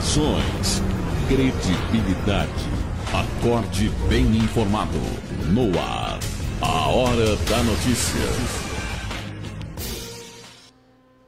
Informações, credibilidade, acorde bem informado. No ar, a hora da notícia.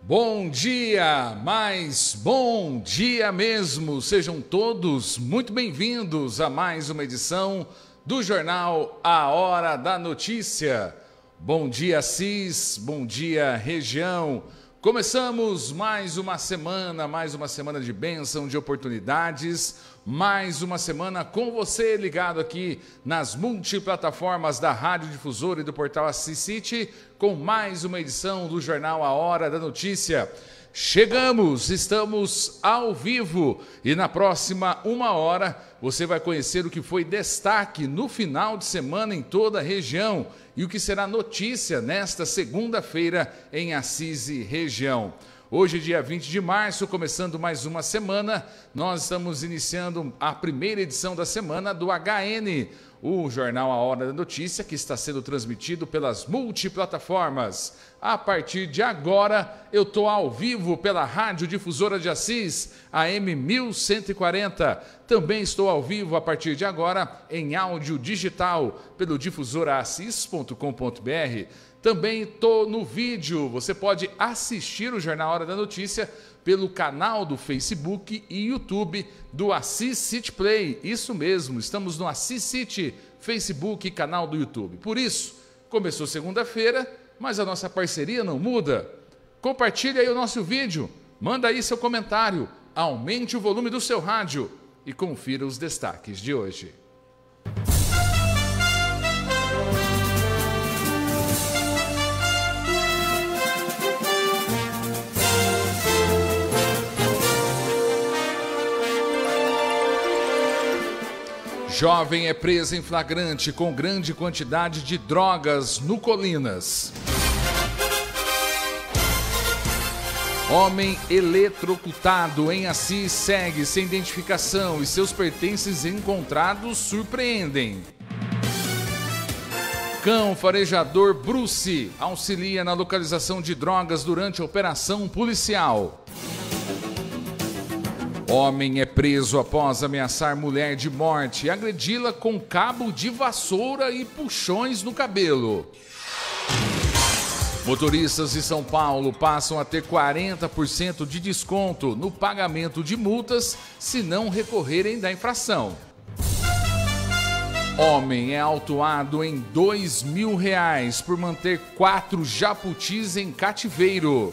Bom dia, mais bom dia mesmo. Sejam todos muito bem-vindos a mais uma edição do jornal A Hora da Notícia. Bom dia, Cis. Bom dia, região. Começamos mais uma semana, mais uma semana de bênção, de oportunidades, mais uma semana com você ligado aqui nas multiplataformas da Rádio Difusora e do portal Assis City, com mais uma edição do jornal A Hora da Notícia. Chegamos, estamos ao vivo e na próxima uma hora você vai conhecer o que foi destaque no final de semana em toda a região e o que será notícia nesta segunda-feira em Assis e região. Hoje, dia 20 de março, começando mais uma semana, nós estamos iniciando a primeira edição da semana do HN, o jornal A Hora da Notícia, que está sendo transmitido pelas multiplataformas. A partir de agora, eu estou ao vivo pela Rádio Difusora de Assis, AM 1140. Também estou ao vivo a partir de agora em áudio digital pelo difusoraassis.com.br. Também estou no vídeo. Você pode assistir o Jornal Hora da Notícia pelo canal do Facebook e YouTube do Assis City Play. Isso mesmo, estamos no Assis City, Facebook e canal do YouTube. Por isso, começou segunda-feira, mas a nossa parceria não muda. Compartilhe aí o nosso vídeo, manda aí seu comentário, aumente o volume do seu rádio e confira os destaques de hoje. Jovem é preso em flagrante com grande quantidade de drogas no Colinas. Homem eletrocutado em Assis segue sem identificação e seus pertences encontrados surpreendem. Cão farejador Bruce auxilia na localização de drogas durante operação policial. Homem é preso após ameaçar mulher de morte, e agredi-la com cabo de vassoura e puxões no cabelo. Motoristas de São Paulo passam a ter 40% de desconto no pagamento de multas se não recorrerem da infração. Homem é autuado em dois mil reais por manter quatro japutis em cativeiro.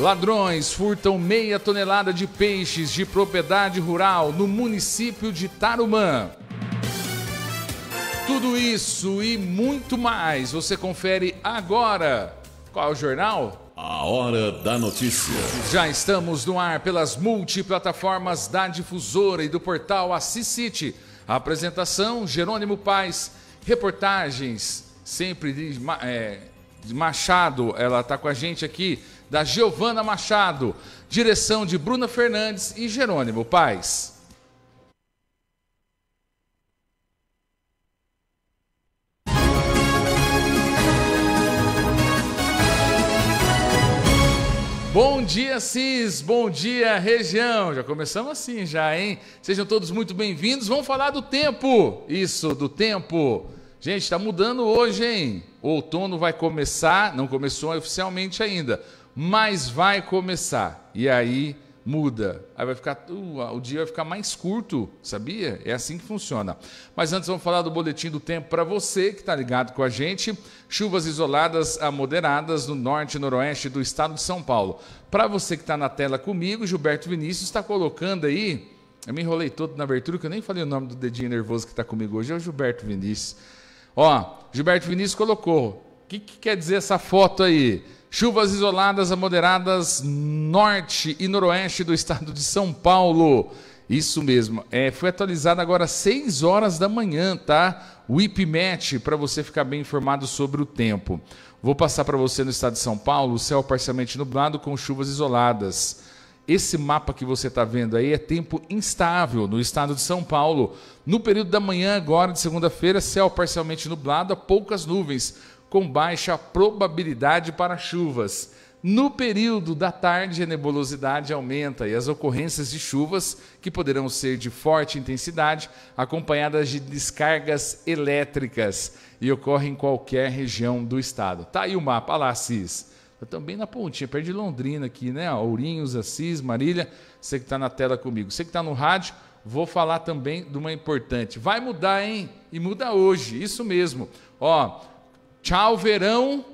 Ladrões furtam meia tonelada de peixes de propriedade rural no município de Tarumã. Tudo isso e muito mais você confere agora. Qual é o jornal? A Hora da Notícia. Já estamos no ar pelas multiplataformas da Difusora e do portal Assis City. A apresentação: Jerônimo Paz. Reportagens sempre de, é, de Machado, ela está com a gente aqui da Giovana Machado, direção de Bruna Fernandes e Jerônimo Paz. Bom dia, Cis! Bom dia, região! Já começamos assim, já, hein? Sejam todos muito bem-vindos. Vamos falar do tempo! Isso, do tempo! Gente, está mudando hoje, hein? O outono vai começar, não começou oficialmente ainda, mas vai começar. E aí muda. Aí vai ficar, uh, o dia vai ficar mais curto, sabia? É assim que funciona. Mas antes vamos falar do boletim do tempo para você que está ligado com a gente. Chuvas isoladas a ah, moderadas no norte e noroeste do estado de São Paulo. Para você que está na tela comigo, Gilberto Vinícius está colocando aí. Eu me enrolei todo na abertura que eu nem falei o nome do dedinho nervoso que está comigo hoje, é o Gilberto Vinícius. Ó, Gilberto Vinícius colocou. O que, que quer dizer essa foto aí? Chuvas isoladas a moderadas norte e noroeste do estado de São Paulo. Isso mesmo. É, foi atualizado agora às 6 horas da manhã, tá? O IPMET, para você ficar bem informado sobre o tempo. Vou passar para você no estado de São Paulo, céu parcialmente nublado com chuvas isoladas. Esse mapa que você está vendo aí é tempo instável no estado de São Paulo. No período da manhã agora de segunda-feira, céu parcialmente nublado, poucas nuvens com baixa probabilidade para chuvas. No período da tarde, a nebulosidade aumenta e as ocorrências de chuvas, que poderão ser de forte intensidade, acompanhadas de descargas elétricas, e ocorrem em qualquer região do estado. Tá aí o mapa, olha lá, Assis. Eu tá também na pontinha, perto de Londrina aqui, né? Ourinhos, Assis, Marília, você que está na tela comigo. Você que está no rádio, vou falar também de uma importante. Vai mudar, hein? E muda hoje, isso mesmo. Ó, Tchau, verão.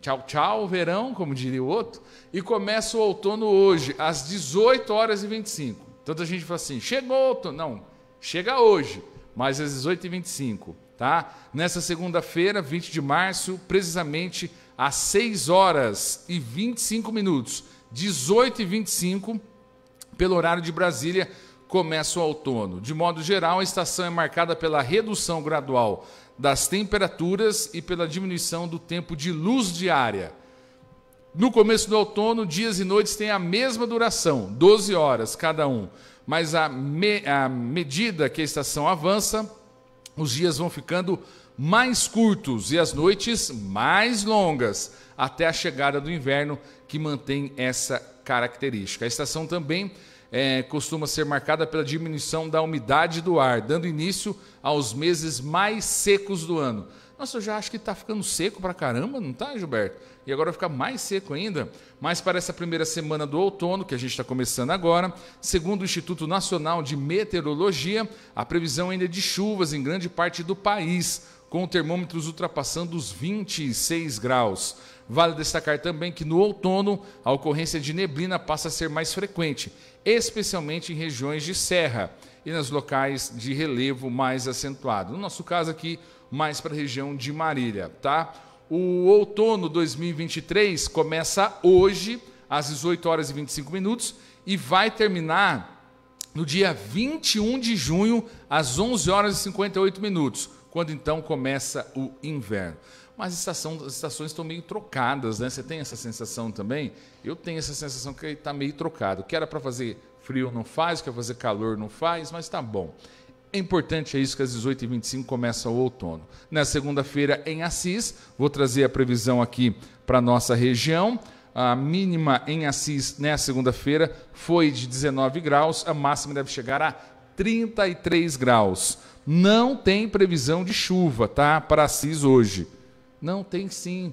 Tchau, tchau, verão, como diria o outro. E começa o outono hoje, às 18 horas e 25. Tanta então, gente fala assim: chegou outono. Não, chega hoje, mas às 18 e 25. Tá? Nessa segunda-feira, 20 de março, precisamente às 6 horas e 25 minutos, 18 e 25, pelo horário de Brasília, começa o outono. De modo geral, a estação é marcada pela redução gradual das temperaturas e pela diminuição do tempo de luz diária. No começo do outono, dias e noites têm a mesma duração, 12 horas cada um, mas à me, medida que a estação avança, os dias vão ficando mais curtos e as noites mais longas, até a chegada do inverno, que mantém essa característica. A estação também é, costuma ser marcada pela diminuição da umidade do ar, dando início aos meses mais secos do ano. Nossa, eu já acho que está ficando seco para caramba, não está, Gilberto? E agora fica mais seco ainda. Mas para essa primeira semana do outono, que a gente está começando agora, segundo o Instituto Nacional de Meteorologia, a previsão ainda é de chuvas em grande parte do país, com termômetros ultrapassando os 26 graus. Vale destacar também que no outono a ocorrência de neblina passa a ser mais frequente especialmente em regiões de serra e nos locais de relevo mais acentuado. No nosso caso aqui, mais para a região de Marília, tá? O outono 2023 começa hoje às 18 horas e 25 minutos e vai terminar no dia 21 de junho às 11 horas e 58 minutos, quando então começa o inverno mas estação, as estações estão meio trocadas, né? Você tem essa sensação também? Eu tenho essa sensação que está meio trocado. O que era para fazer frio não faz, o que era é fazer calor não faz, mas está bom. É importante é isso que às 18h25 começa o outono. Na segunda-feira, em Assis, vou trazer a previsão aqui para a nossa região. A mínima em Assis, na né, segunda-feira, foi de 19 graus, a máxima deve chegar a 33 graus. Não tem previsão de chuva, tá? Para Assis hoje. Não, tem sim.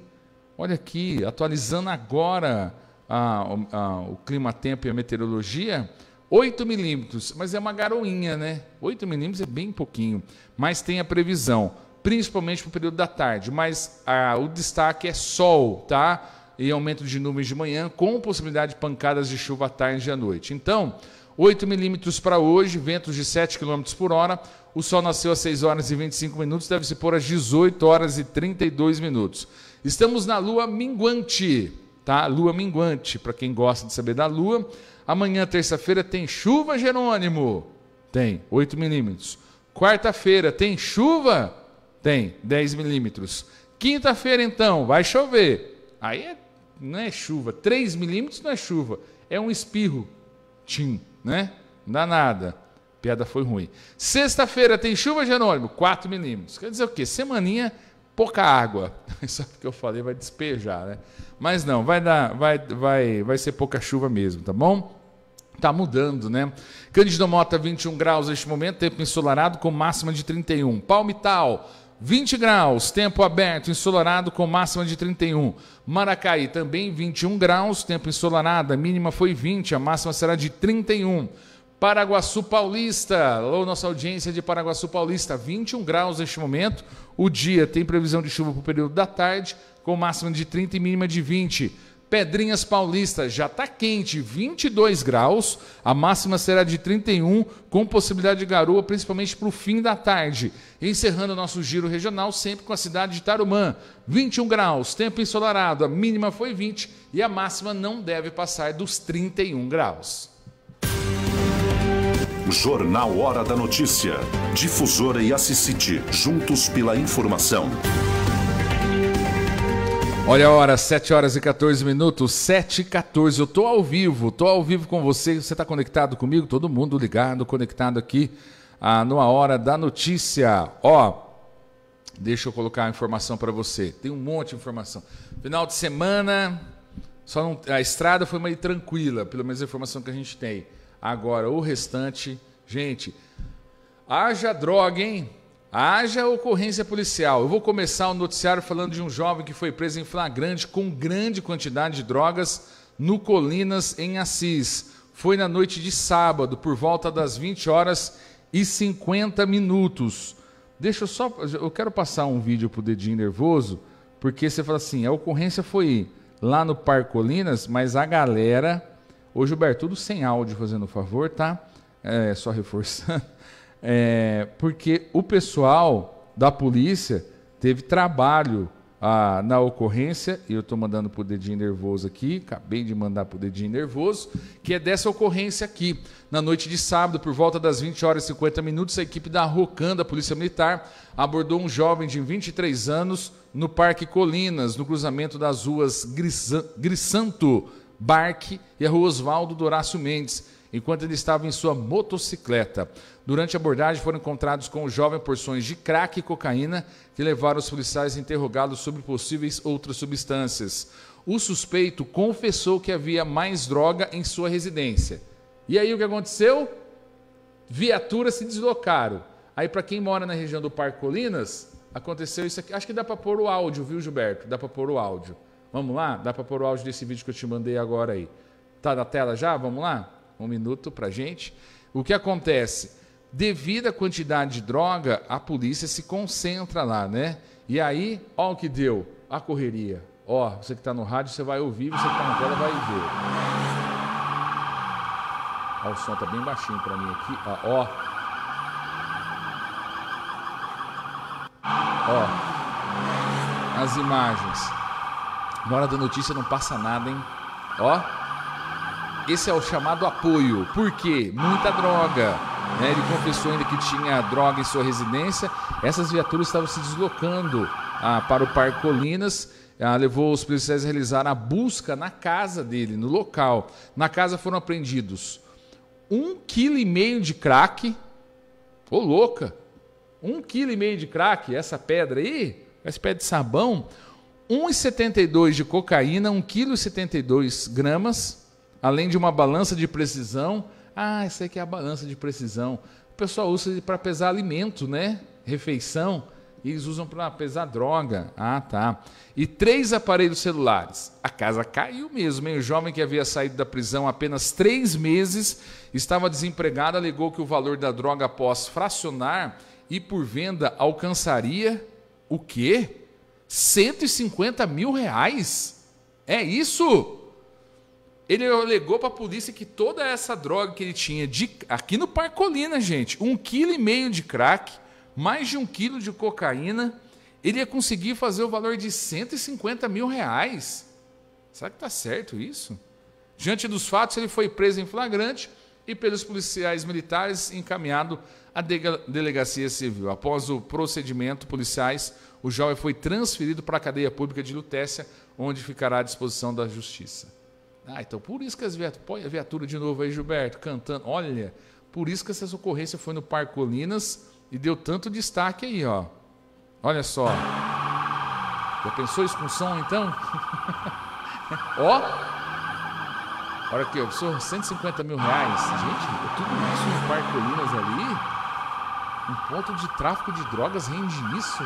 Olha aqui, atualizando agora a, a, o clima-tempo e a meteorologia, 8 milímetros, mas é uma garoinha, né? 8 milímetros é bem pouquinho, mas tem a previsão, principalmente para o período da tarde, mas a, o destaque é sol, tá? E aumento de nuvens de manhã, com possibilidade de pancadas de chuva à tarde e à noite. Então, 8 milímetros para hoje, ventos de 7 km por hora. O sol nasceu às 6 horas e 25 minutos, deve se pôr às 18 horas e 32 minutos. Estamos na lua minguante, tá? Lua minguante, para quem gosta de saber da lua. Amanhã, terça-feira, tem chuva, Jerônimo? Tem, 8 milímetros. Quarta-feira, tem chuva? Tem, 10 milímetros. Quinta-feira, então, vai chover. Aí é, não é chuva, 3 milímetros não é chuva, é um espirro. Tchim né? Não dá nada. piada foi ruim. Sexta-feira tem chuva, Jerônimo? 4 milímetros. Quer dizer o quê? Semaninha, pouca água. Só que eu falei vai despejar, né? Mas não, vai dar, vai, vai, vai ser pouca chuva mesmo, tá bom? Tá mudando, né? Cândido Mota, 21 graus neste momento, tempo ensolarado com máxima de 31. Palmital, 20 graus, tempo aberto, ensolarado com máxima de 31. Maracaí também 21 graus, tempo ensolarado, a mínima foi 20, a máxima será de 31. Paraguaçu Paulista, alô nossa audiência de Paraguaçu Paulista, 21 graus neste momento. O dia tem previsão de chuva para o período da tarde, com máxima de 30 e mínima de 20. Pedrinhas Paulista já está quente, 22 graus. A máxima será de 31, com possibilidade de garoa, principalmente para o fim da tarde. Encerrando nosso giro regional, sempre com a cidade de Tarumã, 21 graus, tempo ensolarado. A mínima foi 20 e a máxima não deve passar dos 31 graus. Jornal Hora da Notícia. Difusora e Assisite, juntos pela informação. Olha a hora, 7 horas e 14 minutos, 7 e 14. Eu tô ao vivo, tô ao vivo com você. Você está conectado comigo? Todo mundo ligado, conectado aqui ah, numa hora da notícia. Ó, deixa eu colocar a informação para você. Tem um monte de informação. Final de semana, só não, a estrada foi meio tranquila, pelo menos a informação que a gente tem. Agora, o restante, gente, haja droga, hein? Haja ocorrência policial. Eu vou começar o noticiário falando de um jovem que foi preso em flagrante com grande quantidade de drogas no Colinas, em Assis. Foi na noite de sábado, por volta das 20 horas e 50 minutos. Deixa eu só. Eu quero passar um vídeo pro Dedinho Nervoso, porque você fala assim: a ocorrência foi lá no Parque Colinas, mas a galera. Ô Gilberto, tudo sem áudio, fazendo o favor, tá? É, só reforçando é, porque o pessoal da polícia teve trabalho ah, na ocorrência, e eu estou mandando para o dedinho nervoso aqui, acabei de mandar para o dedinho nervoso, que é dessa ocorrência aqui. Na noite de sábado, por volta das 20 horas e 50 minutos, a equipe da ROCAN, da Polícia Militar, abordou um jovem de 23 anos no Parque Colinas, no cruzamento das ruas Grisanto Barque e a rua Oswaldo Dorácio Mendes enquanto ele estava em sua motocicleta. Durante a abordagem, foram encontrados com o jovem porções de crack e cocaína que levaram os policiais interrogados sobre possíveis outras substâncias. O suspeito confessou que havia mais droga em sua residência. E aí o que aconteceu? Viaturas se deslocaram. Aí para quem mora na região do Parque Colinas, aconteceu isso aqui. Acho que dá para pôr o áudio, viu, Gilberto? Dá para pôr o áudio. Vamos lá? Dá para pôr o áudio desse vídeo que eu te mandei agora aí. Tá na tela já? Vamos lá? um minuto para gente. O que acontece? Devido à quantidade de droga, a polícia se concentra lá, né? E aí, ó o que deu, a correria. Ó, você que está no rádio, você vai ouvir, você que está na tela vai ver. Ó, o som tá bem baixinho para mim aqui. Ó, ó. Ó. As imagens. Na hora da notícia não passa nada, hein? Ó. Esse é o chamado apoio. Por quê? Muita droga. Né? Ele confessou ainda que tinha droga em sua residência. Essas viaturas estavam se deslocando ah, para o Parque Colinas. Ah, levou os policiais a realizar a busca na casa dele, no local. Na casa foram apreendidos um quilo e meio de crack. Ô, oh, louca! Um quilo e meio de crack, essa pedra aí, essa pedra de sabão. 1,72 de cocaína, 1,72 kg gramas Além de uma balança de precisão, ah, essa aqui é a balança de precisão. O pessoal usa para pesar alimento, né? Refeição. Eles usam para pesar droga. Ah, tá. E três aparelhos celulares. A casa caiu mesmo, hein? O jovem que havia saído da prisão há apenas três meses estava desempregado, alegou que o valor da droga após fracionar e por venda alcançaria o quê? 150 mil reais? É isso? Ele alegou para a polícia que toda essa droga que ele tinha de, aqui no Parcolina, gente, um quilo e meio de crack, mais de um quilo de cocaína, ele ia conseguir fazer o valor de 150 mil reais. Será que está certo isso? Diante dos fatos, ele foi preso em flagrante e pelos policiais militares encaminhado à delegacia civil. Após o procedimento policiais, o jovem foi transferido para a cadeia pública de Lutécia, onde ficará à disposição da justiça. Ah, então por isso que as viaturas. Põe a viatura de novo aí, Gilberto, cantando. Olha, por isso que essa ocorrência foi no Parque Colinas e deu tanto destaque aí, ó. Olha só. Já pensou isso com som então? ó. Olha aqui, ó. sou 150 mil reais. Gente, é tudo isso no Parque Colinas ali. Um ponto de tráfico de drogas rende isso.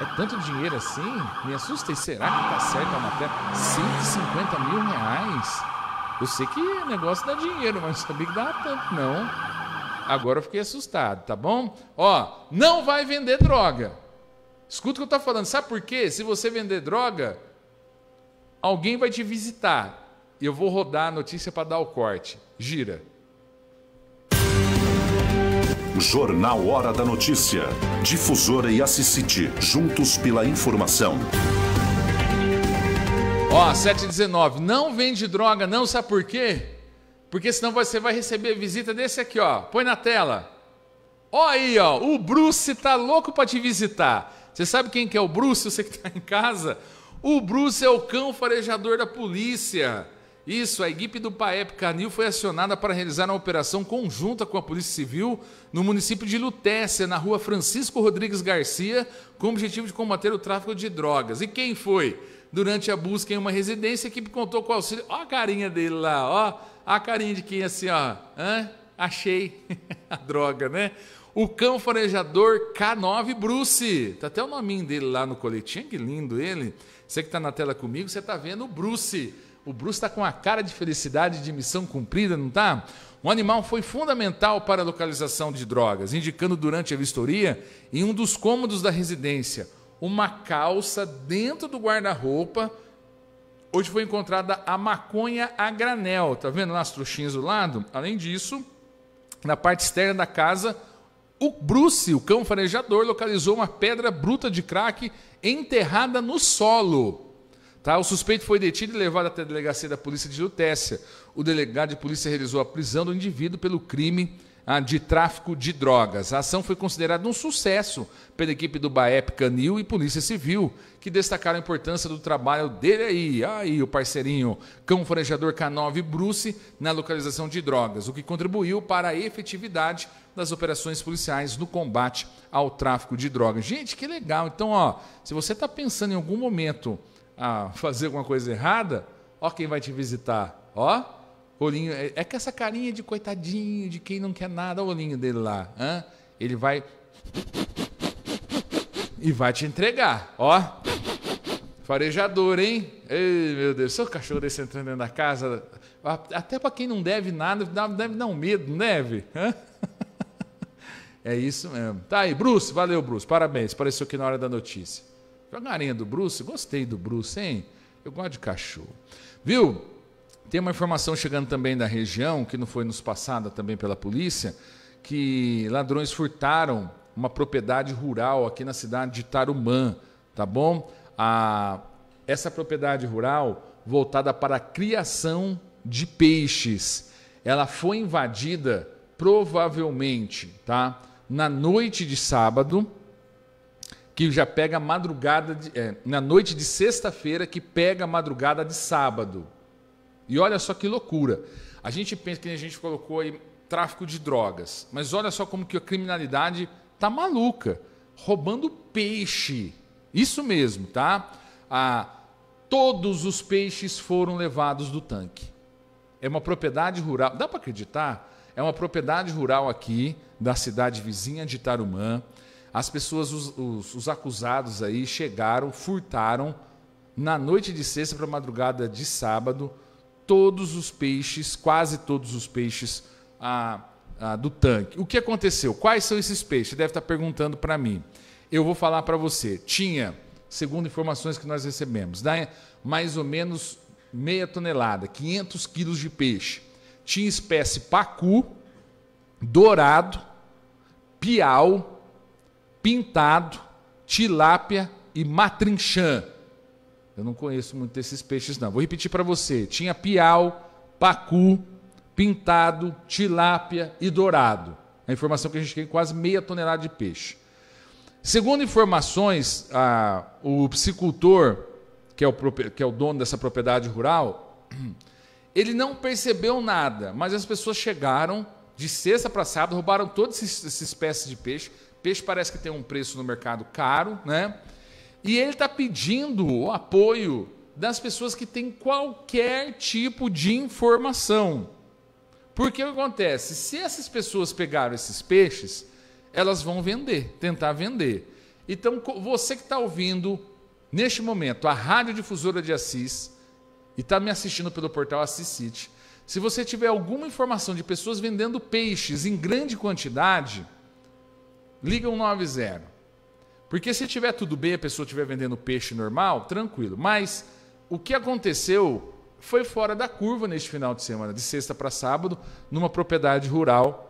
É tanto dinheiro assim? Me assusta. E será que tá certa a matéria? 150 mil reais? Eu sei que negócio dá dinheiro, mas não sabia que dava tanto, não. Agora eu fiquei assustado, tá bom? Ó, não vai vender droga. Escuta o que eu estou falando. Sabe por quê? Se você vender droga, alguém vai te visitar. Eu vou rodar a notícia para dar o corte. Gira. Jornal Hora da Notícia. Difusora e Assisite, juntos pela informação. Ó, 719, não vende droga não, sabe por quê? Porque senão você vai receber visita desse aqui, ó. Põe na tela. Ó aí, ó, o Bruce tá louco para te visitar. Você sabe quem que é o Bruce, você que tá em casa? O Bruce é o cão farejador da polícia. Isso, a equipe do PAEP Canil foi acionada para realizar uma operação conjunta com a Polícia Civil no município de Lutécia, na rua Francisco Rodrigues Garcia, com o objetivo de combater o tráfico de drogas. E quem foi? Durante a busca em uma residência, a equipe contou com o auxílio. Ó a carinha dele lá, ó. A carinha de quem assim, ó. Hã? Achei a droga, né? O cão farejador K9 Bruce. Tá até o nominho dele lá no coletinho, que lindo ele. Você que está na tela comigo, você está vendo o Bruce o Bruce está com a cara de felicidade de missão cumprida, não está? O animal foi fundamental para a localização de drogas, indicando durante a vistoria em um dos cômodos da residência uma calça dentro do guarda-roupa, onde foi encontrada a maconha a granel. Tá vendo lá as trouxinhas do lado? Além disso, na parte externa da casa, o Bruce, o cão farejador, localizou uma pedra bruta de crack enterrada no solo. Tá? O suspeito foi detido e levado até a delegacia da polícia de Lutécia. O delegado de polícia realizou a prisão do indivíduo pelo crime ah, de tráfico de drogas. A ação foi considerada um sucesso pela equipe do BAEP Canil e Polícia Civil, que destacaram a importância do trabalho dele aí, aí o parceirinho cão farejador K9 Bruce na localização de drogas, o que contribuiu para a efetividade das operações policiais no combate ao tráfico de drogas. Gente, que legal. Então, ó, se você está pensando em algum momento a ah, fazer alguma coisa errada, ó quem vai te visitar, ó, olhinho, é, é, que essa carinha de coitadinho, de quem não quer nada, o olhinho dele lá, hein? ele vai e vai te entregar, ó, farejador, hein? Ei, meu Deus, seu cachorro desse entrando dentro da casa, até para quem não deve nada, deve dar um medo, não deve? É isso mesmo. Tá aí, Bruce, valeu, Bruce, parabéns, apareceu aqui na hora da notícia. Jogarinha do Bruce? Gostei do Bruce, hein? Eu gosto de cachorro. Viu? Tem uma informação chegando também da região, que não foi nos passada também pela polícia, que ladrões furtaram uma propriedade rural aqui na cidade de Tarumã, tá bom? A, essa propriedade rural voltada para a criação de peixes. Ela foi invadida provavelmente, tá? Na noite de sábado, que já pega a madrugada, de, é, na noite de sexta-feira, que pega a madrugada de sábado. E olha só que loucura. A gente pensa que a gente colocou aí tráfico de drogas, mas olha só como que a criminalidade tá maluca, roubando peixe. Isso mesmo, tá? Ah, todos os peixes foram levados do tanque. É uma propriedade rural, dá para acreditar? É uma propriedade rural aqui da cidade vizinha de Tarumã. As pessoas, os, os, os acusados aí chegaram, furtaram na noite de sexta para madrugada de sábado todos os peixes, quase todos os peixes ah, ah, do tanque. O que aconteceu? Quais são esses peixes? Deve estar tá perguntando para mim. Eu vou falar para você. Tinha, segundo informações que nós recebemos, mais ou menos meia tonelada, 500 quilos de peixe. Tinha espécie pacu, dourado, piau, pintado, tilápia e matrinchã. Eu não conheço muito desses peixes, não. Vou repetir para você: tinha piau, pacu, pintado, tilápia e dourado. É a informação que a gente tem quase meia tonelada de peixe. Segundo informações, a, o piscicultor, que é o, que é o dono dessa propriedade rural, ele não percebeu nada, mas as pessoas chegaram de sexta para sábado, roubaram todas essas espécies de peixe, Peixe parece que tem um preço no mercado caro, né? E ele está pedindo o apoio das pessoas que têm qualquer tipo de informação. Porque o que acontece? Se essas pessoas pegaram esses peixes, elas vão vender, tentar vender. Então, você que está ouvindo neste momento a Rádio Difusora de Assis e está me assistindo pelo portal Assis City, se você tiver alguma informação de pessoas vendendo peixes em grande quantidade, Liga 190. Porque se tiver tudo bem, a pessoa estiver vendendo peixe normal, tranquilo. Mas o que aconteceu foi fora da curva neste final de semana, de sexta para sábado, numa propriedade rural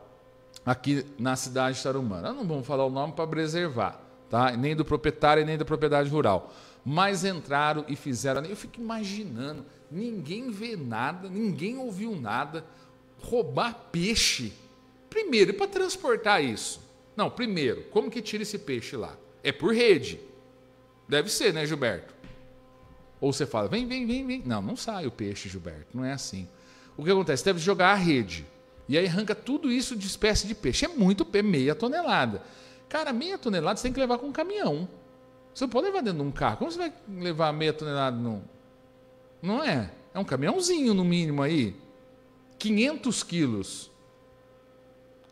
aqui na cidade de Tarumã. Não vamos falar o nome para preservar, tá? Nem do proprietário, nem da propriedade rural. Mas entraram e fizeram. Eu fico imaginando, ninguém vê nada, ninguém ouviu nada. Roubar peixe, primeiro, para transportar isso. Não, primeiro, como que tira esse peixe lá? É por rede. Deve ser, né, Gilberto? Ou você fala, vem, vem, vem, vem. Não, não sai o peixe, Gilberto. Não é assim. O que acontece? Deve jogar a rede. E aí arranca tudo isso de espécie de peixe. É muito, é meia tonelada. Cara, meia tonelada você tem que levar com um caminhão. Você não pode levar dentro de um carro. Como você vai levar meia tonelada num. Não é? É um caminhãozinho no mínimo aí. 500 quilos.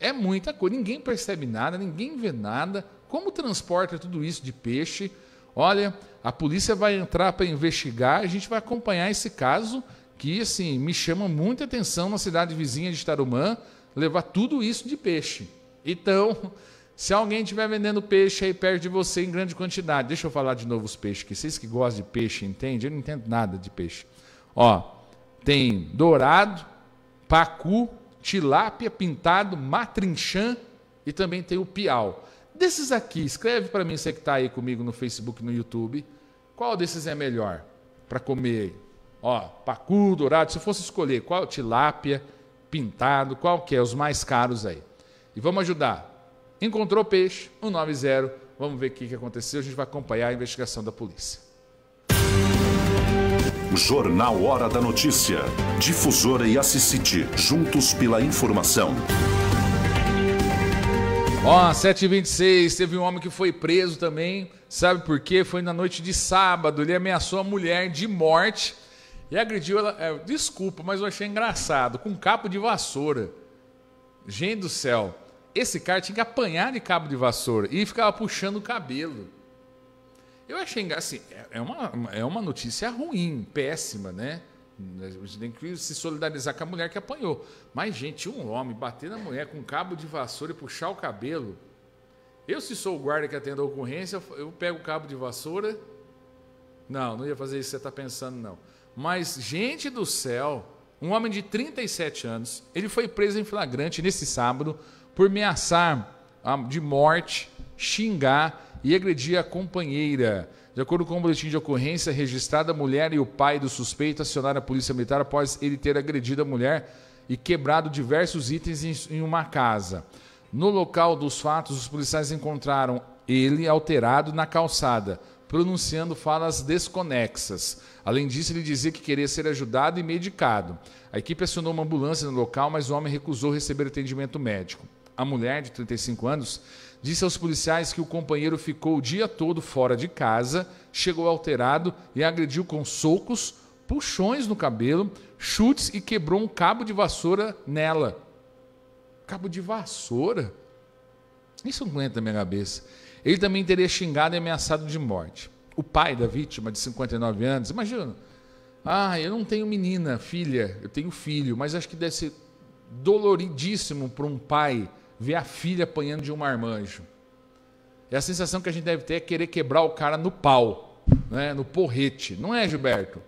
É muita coisa, ninguém percebe nada, ninguém vê nada. Como transporta tudo isso de peixe? Olha, a polícia vai entrar para investigar, a gente vai acompanhar esse caso que assim me chama muita atenção na cidade vizinha de Tarumã, levar tudo isso de peixe. Então, se alguém estiver vendendo peixe aí perto de você em grande quantidade, deixa eu falar de novo os peixes, que vocês que gostam de peixe entendem, eu não entendo nada de peixe. Ó, tem dourado, pacu, tilápia, pintado, matrinchã e também tem o piau. Desses aqui, escreve para mim, você que está aí comigo no Facebook, no YouTube, qual desses é melhor para comer? Ó, pacu, dourado, se eu fosse escolher qual tilápia, pintado, qual que é os mais caros aí. E vamos ajudar. Encontrou peixe, 190, vamos ver o que aconteceu, a gente vai acompanhar a investigação da polícia. Jornal Hora da Notícia. Difusora e Assicite, juntos pela informação. Ó, oh, 7h26, teve um homem que foi preso também, sabe por quê? Foi na noite de sábado, ele ameaçou a mulher de morte e agrediu ela. É, desculpa, mas eu achei engraçado, com cabo de vassoura. Gente do céu, esse cara tinha que apanhar de cabo de vassoura e ficava puxando o cabelo. Eu achei assim, é, é uma, é uma notícia ruim, péssima, né? A gente tem que se solidarizar com a mulher que apanhou. Mas, gente, um homem bater na mulher com um cabo de vassoura e puxar o cabelo. Eu, se sou o guarda que atende a ocorrência, eu pego o cabo de vassoura. Não, não ia fazer isso que você está pensando, não. Mas, gente do céu, um homem de 37 anos, ele foi preso em flagrante nesse sábado por ameaçar ah, de morte, xingar e agredia a companheira. De acordo com o boletim de ocorrência registrada, a mulher e o pai do suspeito acionaram a polícia militar após ele ter agredido a mulher e quebrado diversos itens em uma casa. No local dos fatos, os policiais encontraram ele alterado na calçada, pronunciando falas desconexas. Além disso, ele dizia que queria ser ajudado e medicado. A equipe acionou uma ambulância no local, mas o homem recusou receber atendimento médico. A mulher, de 35 anos, Disse aos policiais que o companheiro ficou o dia todo fora de casa, chegou alterado e agrediu com socos, puxões no cabelo, chutes e quebrou um cabo de vassoura nela. Cabo de vassoura? Isso não entra na minha cabeça. Ele também teria xingado e ameaçado de morte. O pai da vítima, de 59 anos, imagina. Ah, eu não tenho menina, filha, eu tenho filho, mas acho que deve ser doloridíssimo para um pai ver a filha apanhando de um marmanjo. E é a sensação que a gente deve ter é querer quebrar o cara no pau, né? no porrete. Não é, Gilberto?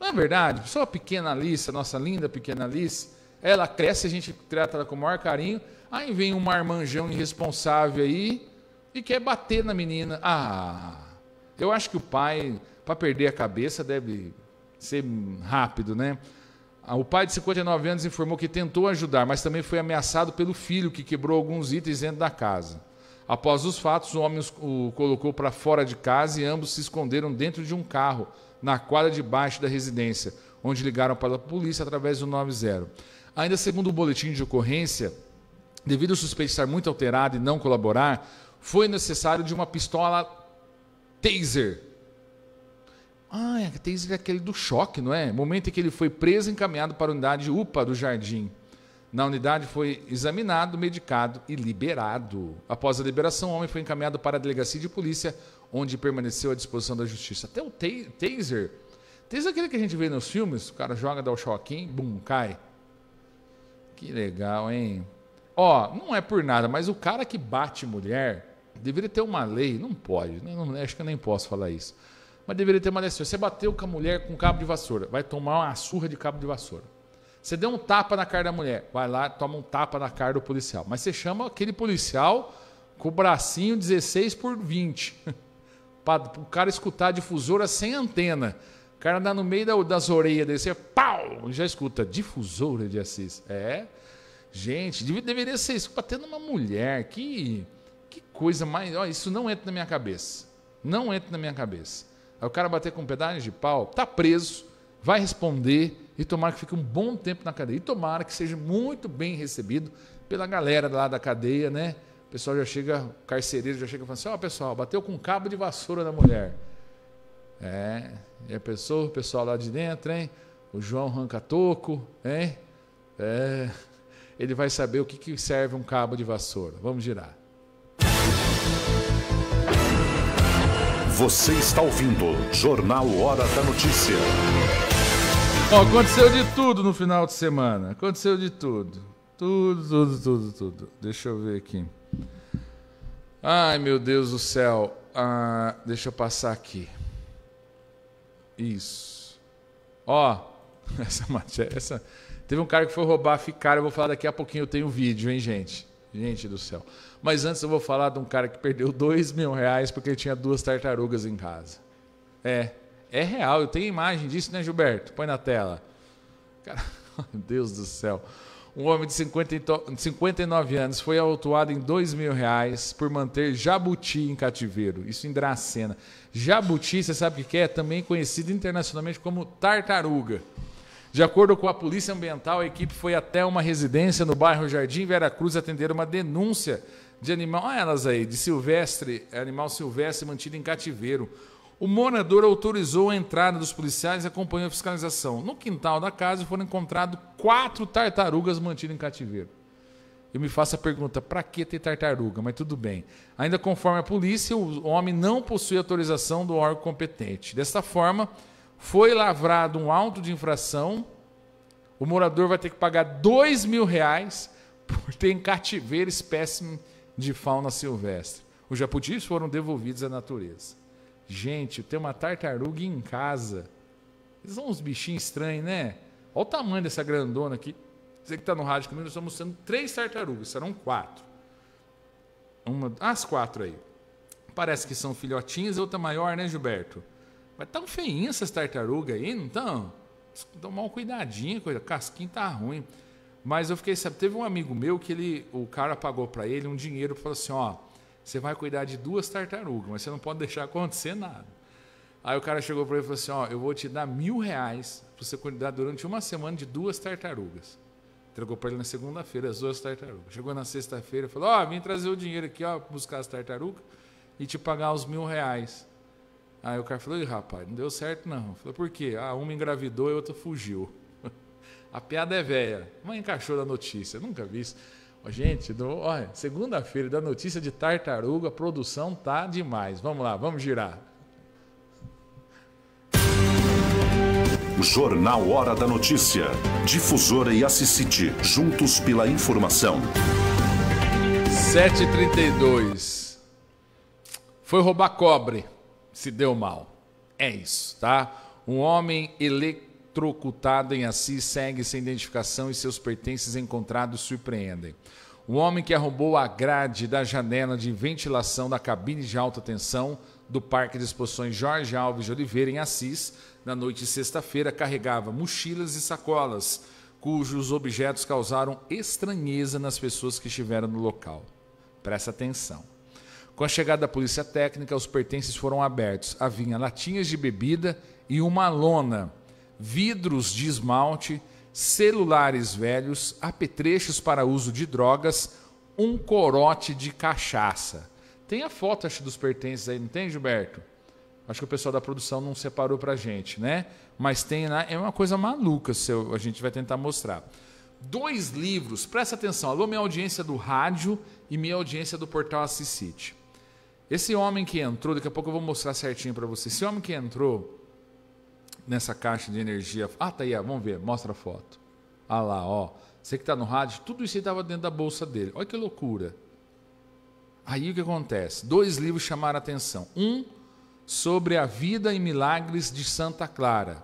Não é verdade? Só a pequena Alice, a nossa linda pequena Alice, ela cresce, a gente trata ela com o maior carinho. Aí vem um marmanjão irresponsável aí e quer bater na menina. Ah, eu acho que o pai, para perder a cabeça, deve ser rápido, né? Ah, o pai de 59 anos informou que tentou ajudar, mas também foi ameaçado pelo filho, que quebrou alguns itens dentro da casa. Após os fatos, o homem o colocou para fora de casa e ambos se esconderam dentro de um carro, na quadra de baixo da residência, onde ligaram para a polícia através do 90. Ainda segundo o boletim de ocorrência, devido ao suspeito estar muito alterado e não colaborar, foi necessário de uma pistola taser ah, é, tem aquele do choque, não é? Momento em que ele foi preso e encaminhado para a unidade UPA do Jardim. Na unidade foi examinado, medicado e liberado. Após a liberação, o homem foi encaminhado para a delegacia de polícia, onde permaneceu à disposição da justiça. Até o taser. Taser é aquele que a gente vê nos filmes, o cara joga, dá o choquinho, bum, cai. Que legal, hein? Ó, não é por nada, mas o cara que bate mulher deveria ter uma lei, não pode, né? não, acho que eu nem posso falar isso mas deveria ter amadurecido. Você bateu com a mulher com cabo de vassoura, vai tomar uma surra de cabo de vassoura. Você deu um tapa na cara da mulher, vai lá, toma um tapa na cara do policial. Mas você chama aquele policial com o bracinho 16 por 20. para o cara escutar a difusora sem antena. O cara dá no meio da, das orelhas dele, você pau! Já escuta, difusora de Assis. É. Gente, deveria ser isso. Batendo uma mulher, que, que coisa mais. Ó, isso não entra na minha cabeça. Não entra na minha cabeça. Aí o cara bater com um pedaço de pau, tá preso, vai responder e tomara que fique um bom tempo na cadeia. E tomara que seja muito bem recebido pela galera lá da cadeia, né? O pessoal já chega, o carcereiro já chega falando assim, ó oh, pessoal, bateu com um cabo de vassoura na mulher. É, a pessoa o pessoal lá de dentro, hein? O João arranca toco, hein? É, ele vai saber o que, que serve um cabo de vassoura. Vamos girar. Você está ouvindo Jornal Hora da Notícia. Bom, aconteceu de tudo no final de semana. Aconteceu de tudo. Tudo, tudo, tudo, tudo. Deixa eu ver aqui. Ai, meu Deus do céu. Ah, deixa eu passar aqui. Isso. Ó, essa matéria. Essa... Teve um cara que foi roubar a ficar. Eu vou falar daqui a pouquinho. Eu tenho um vídeo, hein, gente? Gente do céu. Mas antes eu vou falar de um cara que perdeu 2 mil reais porque ele tinha duas tartarugas em casa. É, é real, eu tenho imagem disso, né, Gilberto? Põe na tela. Cara, Deus do céu. Um homem de 59 anos foi autuado em 2 mil reais por manter jabuti em cativeiro. Isso em Dracena. Jabuti, você sabe o que é? é? Também conhecido internacionalmente como tartaruga. De acordo com a Polícia Ambiental, a equipe foi até uma residência no bairro Jardim Vera Cruz atender uma denúncia de animal. Olha ah, elas aí, de silvestre, é animal silvestre mantido em cativeiro. O morador autorizou a entrada dos policiais e acompanhou a fiscalização. No quintal da casa foram encontrados quatro tartarugas mantidas em cativeiro. Eu me faço a pergunta: para que ter tartaruga? Mas tudo bem. Ainda conforme a polícia, o homem não possui autorização do órgão competente. Desta forma, foi lavrado um auto de infração. O morador vai ter que pagar dois mil reais por ter em cativeiro espécime de fauna silvestre. Os jabutis foram devolvidos à natureza. Gente, tem uma tartaruga em casa. Eles são uns bichinhos estranhos, né? Olha o tamanho dessa grandona aqui. Você que está no rádio comigo, nós estamos mostrando três tartarugas, serão quatro. Uma, as quatro aí. Parece que são filhotinhas, outra maior, né, Gilberto? Mas tão feinhas essas tartarugas aí, não estão? Tomar um cuidadinho, coisa. Casquinho tá ruim. Mas eu fiquei, sabe, teve um amigo meu que ele, o cara pagou para ele um dinheiro e falou assim, ó, você vai cuidar de duas tartarugas, mas você não pode deixar acontecer nada. Aí o cara chegou para ele e falou assim, ó, eu vou te dar mil reais para você cuidar durante uma semana de duas tartarugas. Entregou para ele na segunda-feira as duas tartarugas. Chegou na sexta-feira e falou, ó, vim trazer o dinheiro aqui, ó, buscar as tartarugas e te pagar os mil reais. Aí o cara falou, e rapaz, não deu certo não. Falou, por quê? Ah, uma engravidou e a outra fugiu. A piada é velha, Mãe encaixou da notícia. Nunca vi isso. Gente, do, olha, segunda-feira da notícia de tartaruga, produção tá demais. Vamos lá, vamos girar. Jornal Hora da Notícia. Difusora e Assicite, juntos pela informação. 732. Foi roubar cobre, se deu mal. É isso, tá? Um homem ele Trocutado em Assis segue sem identificação e seus pertences encontrados surpreendem. O homem que arrombou a grade da janela de ventilação da cabine de alta tensão do Parque de Exposições Jorge Alves de Oliveira, em Assis, na noite de sexta-feira, carregava mochilas e sacolas, cujos objetos causaram estranheza nas pessoas que estiveram no local. Presta atenção. Com a chegada da polícia técnica, os pertences foram abertos. Havia latinhas de bebida e uma lona vidros de esmalte, celulares velhos, apetrechos para uso de drogas, um corote de cachaça. Tem a foto acho, dos pertences aí, não tem, Gilberto? Acho que o pessoal da produção não separou para gente, né? Mas tem lá, é uma coisa maluca, a gente vai tentar mostrar. Dois livros, presta atenção, alô minha audiência do rádio e minha audiência do portal City. Esse homem que entrou, daqui a pouco eu vou mostrar certinho para você. Esse homem que entrou, nessa caixa de energia. Ah, tá aí, vamos ver, mostra a foto. Ah lá, ó. Você que está no rádio, tudo isso estava dentro da bolsa dele. Olha que loucura. Aí o que acontece? Dois livros chamaram a atenção. Um sobre a vida e milagres de Santa Clara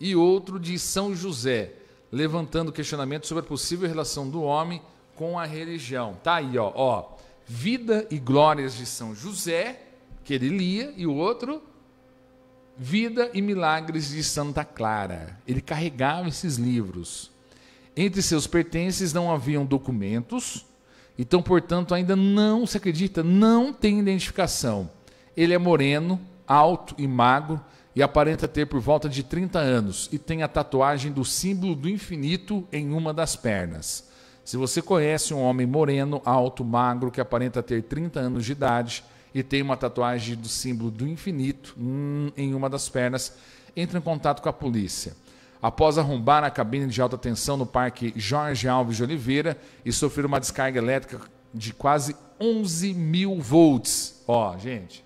e outro de São José, levantando questionamentos sobre a possível relação do homem com a religião. Tá aí, ó, ó. Vida e glórias de São José, que ele lia, e o outro Vida e Milagres de Santa Clara. Ele carregava esses livros. Entre seus pertences não haviam documentos, então, portanto, ainda não se acredita, não tem identificação. Ele é moreno, alto e magro e aparenta ter por volta de 30 anos e tem a tatuagem do símbolo do infinito em uma das pernas. Se você conhece um homem moreno, alto, magro, que aparenta ter 30 anos de idade, e tem uma tatuagem do símbolo do infinito hum, em uma das pernas, entra em contato com a polícia. Após arrombar a cabine de alta tensão no parque Jorge Alves de Oliveira e sofrer uma descarga elétrica de quase 11 mil volts. Ó, gente,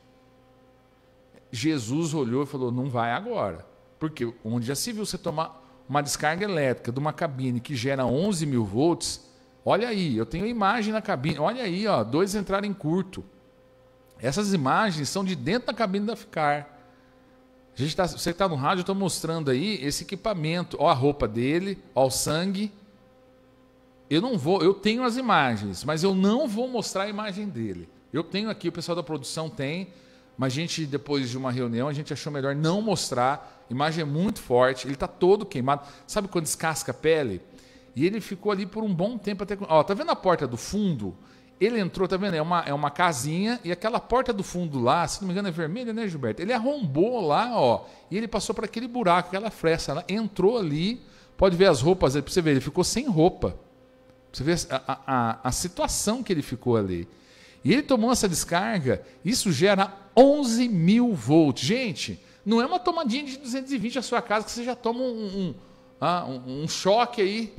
Jesus olhou e falou: não vai agora. Porque onde já se viu você tomar uma descarga elétrica de uma cabine que gera 11 mil volts, olha aí, eu tenho imagem na cabine, olha aí, ó, dois entraram em curto. Essas imagens são de dentro da cabine da Ficar. A gente tá, você está no rádio, eu estou mostrando aí esse equipamento. Ó a roupa dele, ó o sangue. Eu não vou, eu tenho as imagens, mas eu não vou mostrar a imagem dele. Eu tenho aqui, o pessoal da produção tem, mas a gente, depois de uma reunião, a gente achou melhor não mostrar. A imagem é muito forte, ele está todo queimado. Sabe quando descasca a pele? E ele ficou ali por um bom tempo até. Ó, tá vendo a porta do fundo? Ele entrou, tá vendo? É uma, é uma casinha e aquela porta do fundo lá, se não me engano é vermelha, né, Gilberto? Ele arrombou lá, ó, e ele passou para aquele buraco, aquela fresta lá, entrou ali, pode ver as roupas, pra você ver, ele ficou sem roupa. Você vê a, a, a situação que ele ficou ali. E ele tomou essa descarga, isso gera 11 mil volts. Gente, não é uma tomadinha de 220 na sua casa que você já toma um, um, ah, um, um choque aí.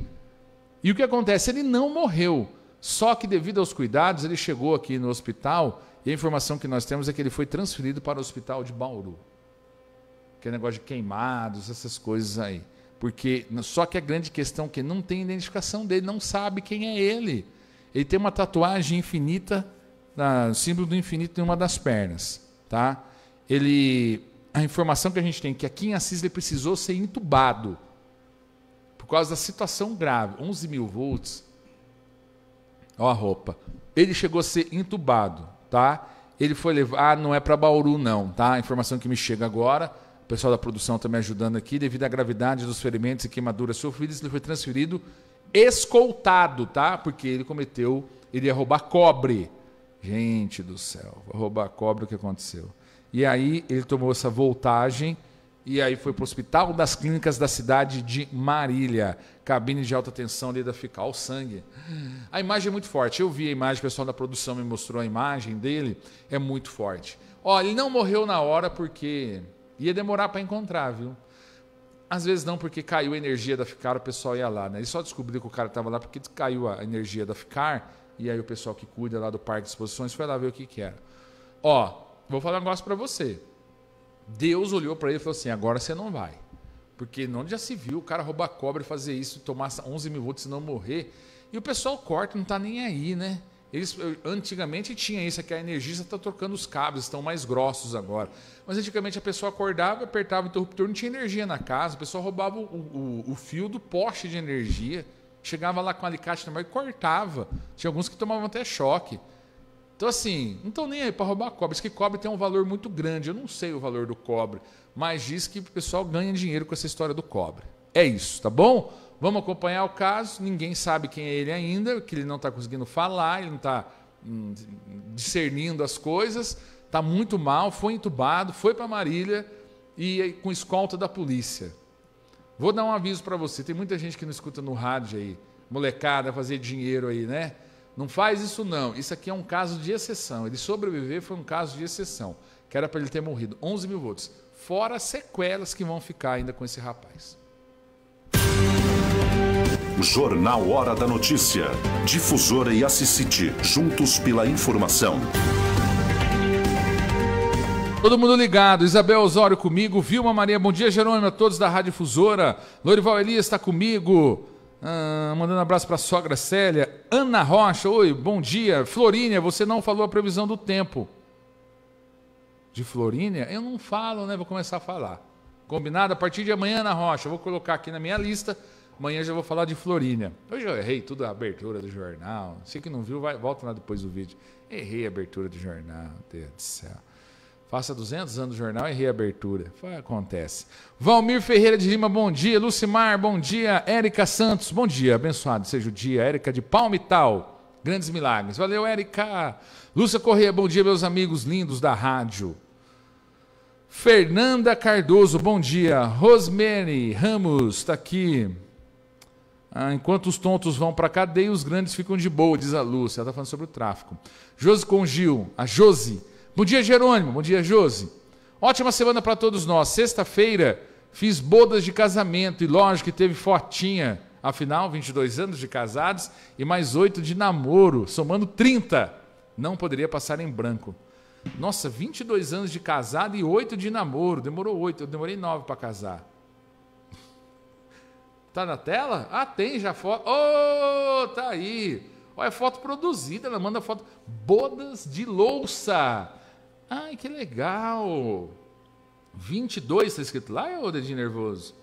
E o que acontece? Ele não morreu. Só que devido aos cuidados, ele chegou aqui no hospital e a informação que nós temos é que ele foi transferido para o hospital de Bauru. Que é negócio de queimados, essas coisas aí. Porque só que a grande questão é que não tem identificação dele, não sabe quem é ele. Ele tem uma tatuagem infinita, na, símbolo do infinito em uma das pernas, tá? Ele a informação que a gente tem é que aqui em Assis ele precisou ser entubado por causa da situação grave, 11 mil volts Ó a roupa. Ele chegou a ser entubado, tá? Ele foi levar. Ah, não é para Bauru, não, tá? A informação que me chega agora. O pessoal da produção também tá ajudando aqui. Devido à gravidade dos ferimentos e queimaduras sofridas, ele foi transferido escoltado, tá? Porque ele cometeu. Ele ia roubar cobre. Gente do céu, roubar cobre o que aconteceu. E aí ele tomou essa voltagem e aí foi para o Hospital das Clínicas da cidade de Marília, cabine de alta tensão ali da ficar o sangue. A imagem é muito forte. Eu vi a imagem, o pessoal da produção me mostrou a imagem dele, é muito forte. Ó, ele não morreu na hora porque ia demorar para encontrar, viu? Às vezes não, porque caiu a energia da Ficar, o pessoal ia lá, né? Ele só descobriu que o cara estava lá porque caiu a energia da Ficar, e aí o pessoal que cuida lá do parque de exposições foi lá ver o que que era. Ó, vou falar um negócio para você. Deus olhou para ele e falou assim: agora você não vai. Porque não já se viu o cara roubar cobra e fazer isso, tomar 11 mil volts e não morrer. E o pessoal corta, não está nem aí, né? Eles, eh, antigamente tinha isso, é que a energista está trocando os cabos, estão mais grossos agora. Mas antigamente a pessoa acordava, apertava o interruptor, não tinha energia na casa, a pessoa roubava o, o, o fio do poste de energia, chegava lá com alicate na mão e cortava. Tinha alguns que tomavam até choque. Então, assim, não estão nem aí é para roubar cobre. Diz que cobre tem um valor muito grande. Eu não sei o valor do cobre, mas diz que o pessoal ganha dinheiro com essa história do cobre. É isso, tá bom? Vamos acompanhar o caso. Ninguém sabe quem é ele ainda, que ele não está conseguindo falar, ele não está hum, discernindo as coisas. Está muito mal, foi entubado, foi para Marília e com escolta da polícia. Vou dar um aviso para você. Tem muita gente que não escuta no rádio aí, molecada, fazer dinheiro aí, né? Não faz isso não. Isso aqui é um caso de exceção. Ele sobreviver foi um caso de exceção. Que era para ele ter morrido. 11 mil votos. Fora as sequelas que vão ficar ainda com esse rapaz. Jornal Hora da Notícia. Difusora e Assisite. Juntos pela informação. Todo mundo ligado, Isabel Osório comigo, Vilma Maria, bom dia Jerônimo, a todos da Rádio Fusora, Lorival Elias está comigo, ah, mandando um abraço para a sogra Célia. Ana Rocha, oi, bom dia. Florínia, você não falou a previsão do tempo. De Florínia? Eu não falo, né? Vou começar a falar. Combinado? A partir de amanhã, Ana Rocha, vou colocar aqui na minha lista. Amanhã já vou falar de Florínia. Hoje eu errei tudo a abertura do jornal. Você que não viu, vai, volta lá depois do vídeo. Errei a abertura do jornal, Deus do céu. Faça 200 anos do jornal e reabertura. Acontece. Valmir Ferreira de Lima, bom dia. Lucimar, bom dia. Érica Santos, bom dia. Abençoado seja o dia. Érica de Palmital, grandes milagres. Valeu, Érica. Lúcia Corrêa, bom dia, meus amigos lindos da rádio. Fernanda Cardoso, bom dia. Rosemary Ramos, está aqui. Ah, enquanto os tontos vão para cadeia, os grandes ficam de boa, diz a Lúcia. Ela está falando sobre o tráfico. Josi Congil, a Josi Bom dia, Jerônimo. Bom dia, Josi. Ótima semana para todos nós. Sexta-feira fiz bodas de casamento e lógico que teve fotinha. Afinal, 22 anos de casados e mais 8 de namoro, somando 30. Não poderia passar em branco. Nossa, 22 anos de casado e 8 de namoro. Demorou 8, eu demorei 9 para casar. Tá na tela? Ah, tem já foto. Ô, oh, tá aí. Olha, foto produzida, ela manda foto. Bodas de louça. Ai, que legal! 22 está escrito lá, ô dedinho nervoso.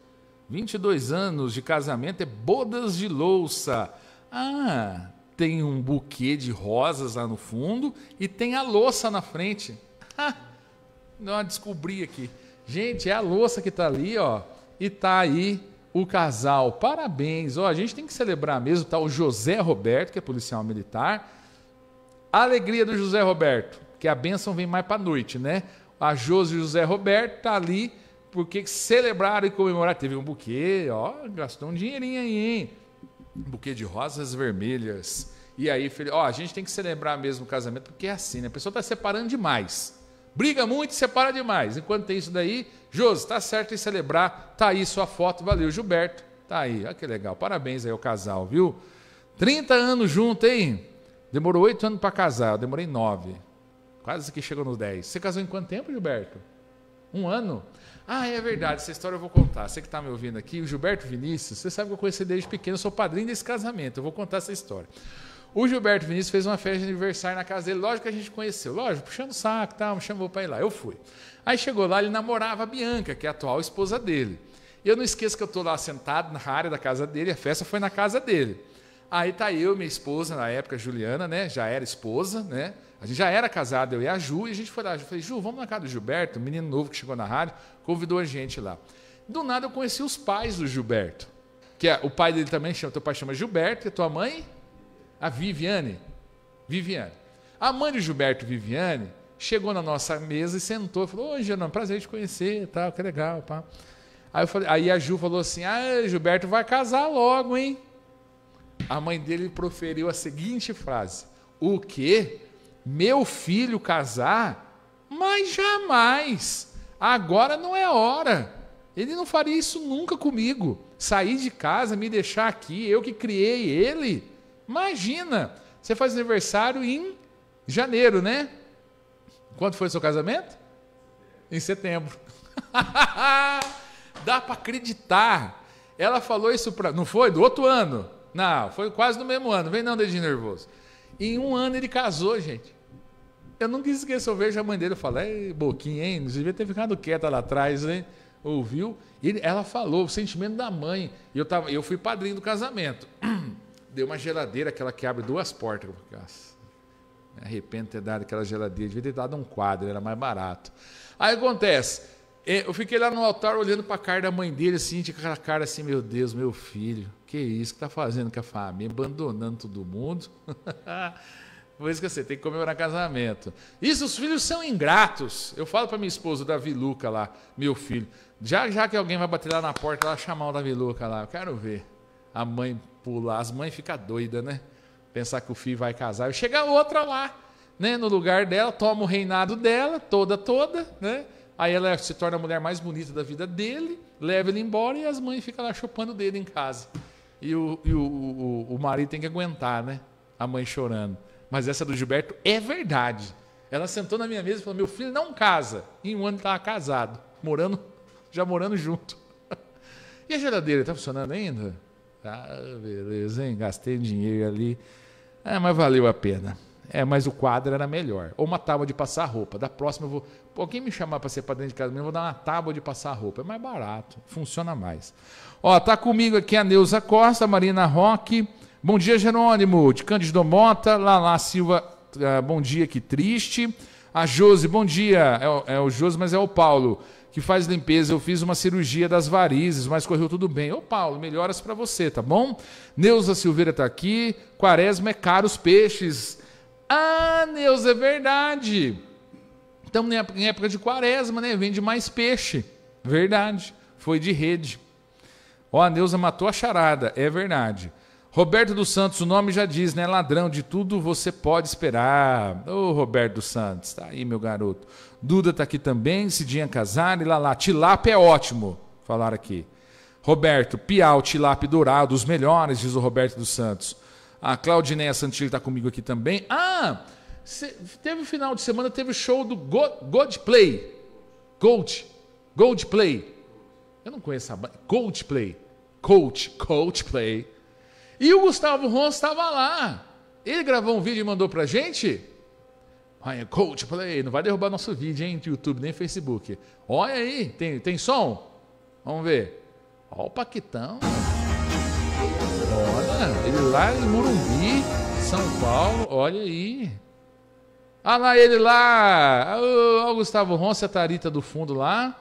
22 anos de casamento é bodas de louça. Ah, tem um buquê de rosas lá no fundo e tem a louça na frente. não descobri aqui. Gente, é a louça que está ali, ó, e tá aí o casal. Parabéns. Ó, a gente tem que celebrar mesmo, tá o José Roberto, que é policial militar. alegria do José Roberto que a bênção vem mais para a noite, né? A Josi e José Roberto tá ali porque celebraram e comemoraram. Teve um buquê, ó, gastou um dinheirinho aí, hein? Um buquê de rosas vermelhas. E aí, ó, a gente tem que celebrar mesmo o casamento, porque é assim, né? A pessoa está separando demais. Briga muito e separa demais. Enquanto tem isso daí, Josi, tá certo em celebrar. Tá aí sua foto. Valeu, Gilberto. Tá aí. Olha que legal. Parabéns aí ao casal, viu? 30 anos junto, hein? Demorou 8 anos para casar, eu demorei 9. Quase que chegou nos 10. Você casou em quanto tempo, Gilberto? Um ano? Ah, é verdade, essa história eu vou contar. Você que está me ouvindo aqui, o Gilberto Vinícius, você sabe que eu conheci desde pequeno, eu sou padrinho desse casamento, eu vou contar essa história. O Gilberto Vinícius fez uma festa de aniversário na casa dele, lógico que a gente conheceu, lógico, puxando o saco e tal, me chamou para ir lá, eu fui. Aí chegou lá, ele namorava a Bianca, que é a atual esposa dele. Eu não esqueço que eu estou lá sentado na área da casa dele, a festa foi na casa dele. Aí tá eu, minha esposa, na época Juliana, né, já era esposa, né, a gente já era casado, eu e a Ju, e a gente foi lá. Eu falei, Ju, vamos na casa do Gilberto, um menino novo que chegou na rádio, convidou a gente lá. Do nada eu conheci os pais do Gilberto. Que é, o pai dele também chama, teu pai chama Gilberto, e a tua mãe? A Viviane. Viviane. A mãe do Gilberto Viviane chegou na nossa mesa e sentou. Falou, ô oh, Geraldo, prazer te conhecer, tal, que legal, pá. Aí, falei, aí a Ju falou assim, ah, Gilberto vai casar logo, hein? A mãe dele proferiu a seguinte frase, o quê? O quê? meu filho casar? Mas jamais! Agora não é hora. Ele não faria isso nunca comigo. Sair de casa, me deixar aqui, eu que criei ele. Imagina! Você faz aniversário em janeiro, né? Quando foi o seu casamento? Em setembro. Dá para acreditar. Ela falou isso para, não foi do outro ano? Não, foi quase no mesmo ano. Vem não, dedinho nervoso em um ano ele casou, gente. Eu nunca esqueço, eu vejo a mãe dele, eu falo, é boquinha, hein? Não devia ter ficado quieta lá atrás, hein? Ouviu? E ela falou, o sentimento da mãe. E eu, tava, eu fui padrinho do casamento. Deu uma geladeira, aquela que abre duas portas. Me arrependo de ter dado aquela geladeira, devia ter dado um quadro, era mais barato. Aí acontece, eh, eu fiquei lá no altar olhando para a cara da mãe dele, assim, de aquela cara assim, meu Deus, meu filho. Que isso que está fazendo com a família, abandonando todo mundo. Por isso que você tem que comemorar casamento. Isso, os filhos são ingratos. Eu falo para minha esposa, o Davi Luca lá, meu filho. Já, já que alguém vai bater lá na porta, lá chamar o Davi Luca lá. Eu quero ver. A mãe pular. As mães ficam doidas, né? Pensar que o filho vai casar. Chega outra lá, né? No lugar dela, toma o reinado dela, toda, toda, né? Aí ela se torna a mulher mais bonita da vida dele, leva ele embora e as mães ficam lá chupando dele em casa e, o, e o, o, o marido tem que aguentar, né? A mãe chorando. Mas essa do Gilberto é verdade. Ela sentou na minha mesa e falou: meu filho não casa. E em um ano estava casado, morando, já morando junto. e a geladeira está funcionando ainda? Ah, beleza, hein? Gastei dinheiro ali. é mas valeu a pena. É, mas o quadro era melhor. Ou uma tábua de passar roupa. Da próxima eu vou. Pô, quem me chamar para ser padrinho de casamento, eu vou dar uma tábua de passar roupa. É mais barato, funciona mais. Ó, tá comigo aqui a Neuza Costa, Marina Roque. Bom dia, Jerônimo. De Cândido Mota, Lala Silva, ah, bom dia, que triste. A Josi, bom dia. É, é o Josi, mas é o Paulo, que faz limpeza. Eu fiz uma cirurgia das varizes, mas correu tudo bem. Ô, Paulo, melhoras para você, tá bom? Neuza Silveira tá aqui. Quaresma é caro os peixes. Ah, Neuza, é verdade. Estamos em época de quaresma, né? Vende mais peixe. Verdade. Foi de rede. Ó, a Neuza matou a charada. É verdade. Roberto dos Santos, o nome já diz, né? Ladrão de tudo você pode esperar. Ô, Roberto dos Santos, tá aí, meu garoto. Duda tá aqui também, Cidinha Casari, lá, Tilápia é ótimo, falaram aqui. Roberto, Piau, tilápia dourado, os melhores, diz o Roberto dos Santos. A Claudineia Santilli está comigo aqui também. Ah, teve o final de semana, teve o show do Goldplay. Gold. Goldplay. Eu não conheço a banda. Goldplay. Coach. Coldplay. E o Gustavo Ron estava lá. Ele gravou um vídeo e mandou pra gente. Ryan, é Coldplay. Não vai derrubar nosso vídeo, hein? Do YouTube, nem Facebook. Olha aí. Tem, tem som? Vamos ver. Olha o Paquetão. Olha. Ele lá em Morumbi, São Paulo. Olha aí. Ah lá, ele lá! Olha ah, o Gustavo Ronce, tá a Tarita do fundo lá.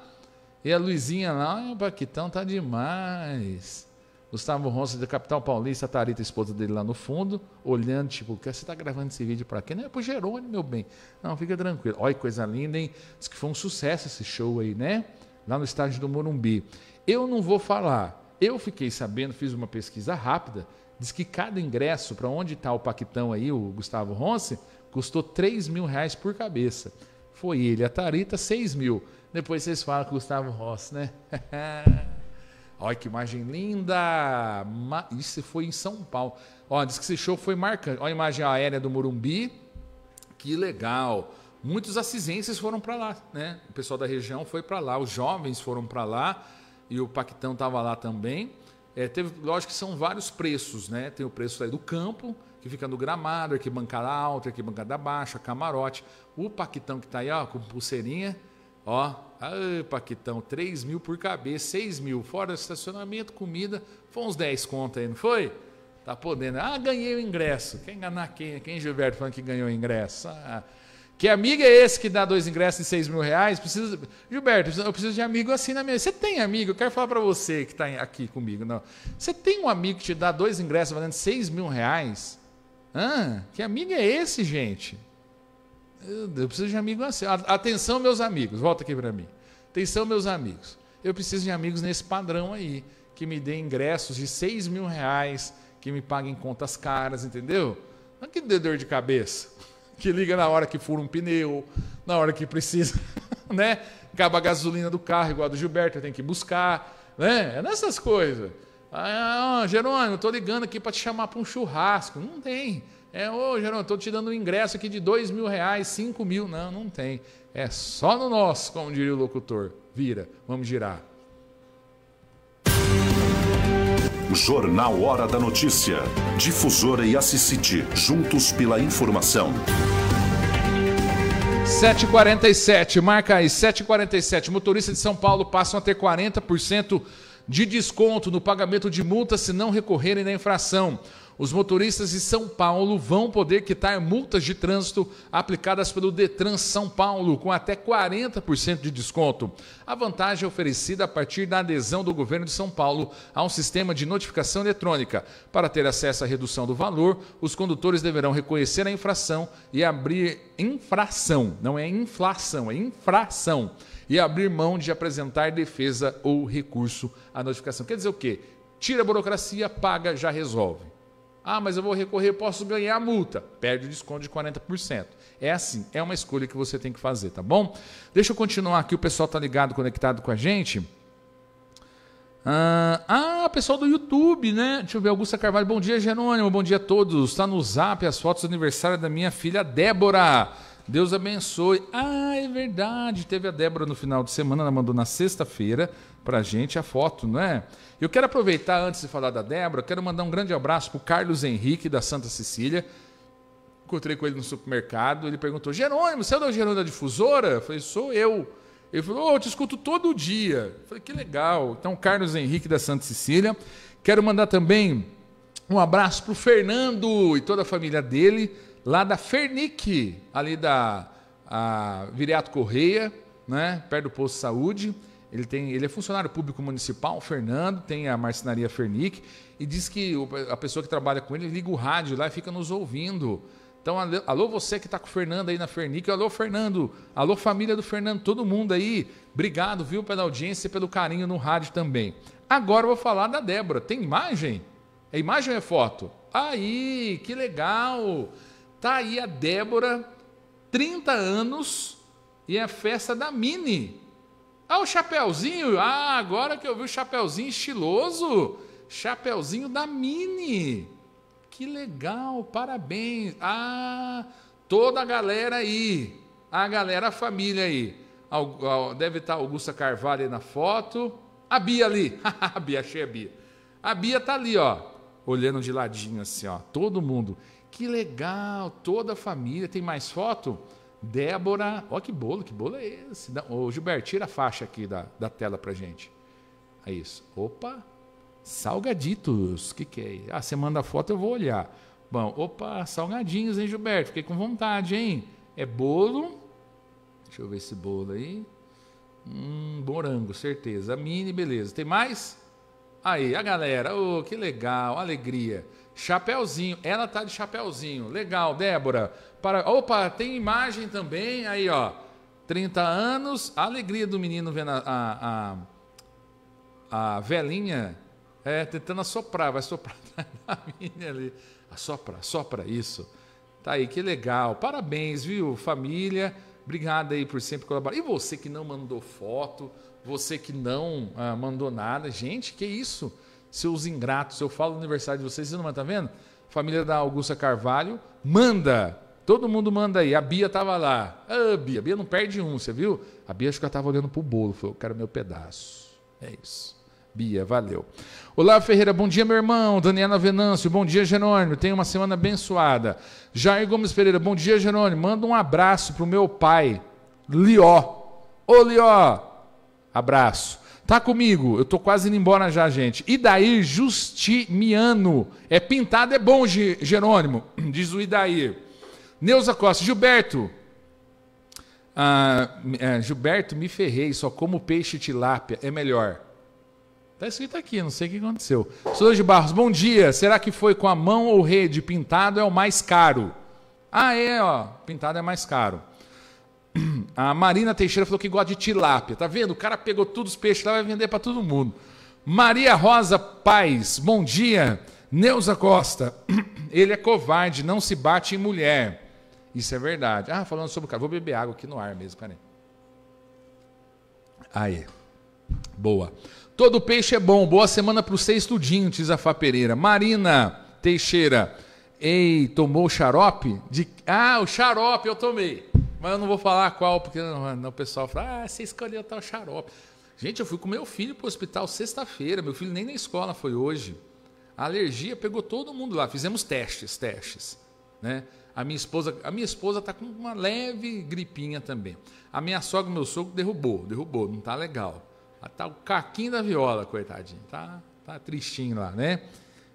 E a Luizinha lá. o Baquitão tá demais. Gustavo Ronce, é da capital paulista, tá a Tarita, a esposa dele lá no fundo, olhando, tipo, você está gravando esse vídeo para quem? Não é pro Jerônimo, meu bem. Não, fica tranquilo. Olha que coisa linda, hein? Diz que foi um sucesso esse show aí, né? Lá no estádio do Morumbi. Eu não vou falar. Eu fiquei sabendo, fiz uma pesquisa rápida, diz que cada ingresso para onde está o Paquitão aí, o Gustavo Ronce, Custou 3 mil reais por cabeça. Foi ele, a Tarita, 6 mil. Depois vocês falam com o Gustavo Rossi, né? Olha que imagem linda! Isso foi em São Paulo. Ó, diz que esse show foi marcante. Olha a imagem aérea do Morumbi. Que legal! Muitos assisenses foram para lá, né? O pessoal da região foi para lá, os jovens foram para lá e o Paquetão estava lá também. É, teve, lógico que são vários preços, né? Tem o preço aí do campo, que fica no gramado, arquibancada alta, arquibancada baixa, camarote. O Paquitão que está aí, ó, com pulseirinha, ó, ai, Paquitão, 3 mil por cabeça, 6 mil, fora estacionamento, comida, foi uns 10 contas aí, não foi? Tá podendo. Ah, ganhei o ingresso. Quer enganar quem? Quem, Gilberto, falando que ganhou o ingresso? Ah, que amigo é esse que dá dois ingressos de 6 mil reais? Preciso, Gilberto, eu preciso de amigo assim na minha. Você tem amigo? Eu quero falar para você que está aqui comigo. Não. Você tem um amigo que te dá dois ingressos valendo 6 mil reais? que amigo é esse, gente? Eu, eu preciso de amigo assim. Atenção, meus amigos, volta aqui para mim. Atenção, meus amigos. Eu preciso de amigos nesse padrão aí, que me dê ingressos de 6 mil reais, que me paguem contas caras, entendeu? Não é que dê dor de cabeça, que liga na hora que fura um pneu, na hora que precisa, né? Acaba a gasolina do carro, igual a do Gilberto, tem que buscar, né? É nessas coisas. Ah, é, Jerônimo, estou ligando aqui para te chamar para um churrasco. Não tem. É, ô Jerônimo, estou te dando um ingresso aqui de dois mil reais, cinco mil. Não, não tem. É só no nosso, como diria o locutor. Vira, vamos girar. Jornal Hora da Notícia. Difusora e Assicite, juntos pela informação. 7h47, marca aí, 7h47. Motorista de São Paulo passam a ter 40% de desconto no pagamento de multas se não recorrerem na infração. Os motoristas de São Paulo vão poder quitar multas de trânsito aplicadas pelo Detran São Paulo com até 40% de desconto. A vantagem é oferecida a partir da adesão do governo de São Paulo a um sistema de notificação eletrônica. Para ter acesso à redução do valor, os condutores deverão reconhecer a infração e abrir infração, não é inflação, é infração e abrir mão de apresentar defesa ou recurso à notificação. Quer dizer o quê? Tira a burocracia, paga, já resolve. Ah, mas eu vou recorrer, posso ganhar a multa. Perde o desconto de 40%. É assim, é uma escolha que você tem que fazer, tá bom? Deixa eu continuar aqui, o pessoal tá ligado, conectado com a gente. Ah, ah, pessoal do YouTube, né? Deixa eu ver, Augusta Carvalho. Bom dia, Jerônimo. Bom dia a todos. Está no zap as fotos do aniversário da minha filha Débora. Deus abençoe. Ah, é verdade. Teve a Débora no final de semana, ela mandou na sexta-feira para a gente a foto, não é? Eu quero aproveitar antes de falar da Débora, quero mandar um grande abraço para o Carlos Henrique da Santa Cecília. Encontrei com ele no supermercado, ele perguntou: Jerônimo, você é o Jerônimo da Difusora? Eu falei: sou eu. Ele falou: oh, eu te escuto todo dia. Eu falei: que legal. Então, Carlos Henrique da Santa Cecília. Quero mandar também um abraço para o Fernando e toda a família dele lá da Fernic, ali da Viriato Correia, né, perto do posto de saúde. Ele, tem, ele é funcionário público municipal, Fernando, tem a marcenaria Fernic, e diz que a pessoa que trabalha com ele liga o rádio lá e fica nos ouvindo. Então, alô você que está com o Fernando aí na Fernic, alô Fernando, alô família do Fernando, todo mundo aí, obrigado, viu, pela audiência e pelo carinho no rádio também. Agora eu vou falar da Débora, tem imagem? É imagem ou é foto? Aí, que legal! Tá aí a Débora, 30 anos, e a é festa da Mini. Ah, o Chapeuzinho! Ah, agora que eu vi o Chapeuzinho estiloso! Chapeuzinho da Mini! Que legal, parabéns! Ah, toda a galera aí, a galera, a família aí. Deve estar tá Augusta Carvalho aí na foto. A Bia ali, a Bia, achei a Bia. A Bia tá ali, ó, olhando de ladinho assim, ó, todo mundo. Que legal, toda a família. Tem mais foto? Débora, ó que bolo, que bolo é esse? O Gilberto, tira a faixa aqui da, da tela pra gente. É isso. Opa, salgaditos, que que é? Ah, você manda a foto, eu vou olhar. Bom, opa, salgadinhos, hein, Gilberto? Fiquei com vontade, hein? É bolo. Deixa eu ver esse bolo aí. Hum, morango, certeza. Mini, beleza. Tem mais? Aí, a galera, oh, que legal, alegria. Chapeuzinho, ela tá de chapeuzinho. Legal, Débora. Para... Opa, tem imagem também. Aí, ó. 30 anos, a alegria do menino vendo a, a, a velhinha é, tentando assoprar, vai soprar na minha ali. Assopra, assopra isso. Tá aí, que legal. Parabéns, viu, família? Obrigado aí por sempre colaborar. E você que não mandou foto, você que não ah, mandou nada, gente, que isso? seus ingratos. Eu falo aniversário de vocês, vocês não estão tá vendo? Família da Augusta Carvalho, manda. Todo mundo manda aí. A Bia estava lá. Ah, Bia, a Bia não perde um, você viu? A Bia acho que ela estava olhando para o bolo. Falou, eu quero meu pedaço. É isso. Bia, valeu. Olá, Ferreira, bom dia, meu irmão. Daniela Venâncio, bom dia, Jerônimo. Tenha uma semana abençoada. Jair Gomes Pereira, bom dia, Jerônimo. Manda um abraço pro meu pai, Lió. Ô, Lió, abraço. Tá comigo? Eu tô quase indo embora já, gente. Idaí Justimiano. É pintado, é bom, Jerônimo. Diz o Idair. Neuza Costa. Gilberto. Ah, é, Gilberto, me ferrei. Só como peixe tilápia. É melhor. Tá escrito aqui, não sei o que aconteceu. de Barros, bom dia. Será que foi com a mão ou rede? Pintado é o mais caro. Ah, é, ó. Pintado é mais caro. A Marina Teixeira falou que gosta de tilápia. Tá vendo? O cara pegou todos os peixes lá vai vender para todo mundo. Maria Rosa Paz, bom dia. Neuza Costa, ele é covarde, não se bate em mulher. Isso é verdade. Ah, falando sobre o cara, vou beber água aqui no ar mesmo, peraí. Aí. Boa. Todo peixe é bom. Boa semana para o seu estudinho, diz a Fá Pereira. Marina Teixeira. Ei, tomou xarope? De... Ah, o xarope eu tomei. Mas eu não vou falar qual, porque não, não, o pessoal fala, ah, você escolheu tal xarope. Gente, eu fui com meu filho para o hospital sexta-feira, meu filho nem na escola foi hoje. A alergia pegou todo mundo lá, fizemos testes, testes, né? A minha esposa, a minha esposa está com uma leve gripinha também. A minha sogra, meu sogro derrubou, derrubou, não tá legal. Está o caquinho da viola, coitadinho, tá, tá tristinho lá, né?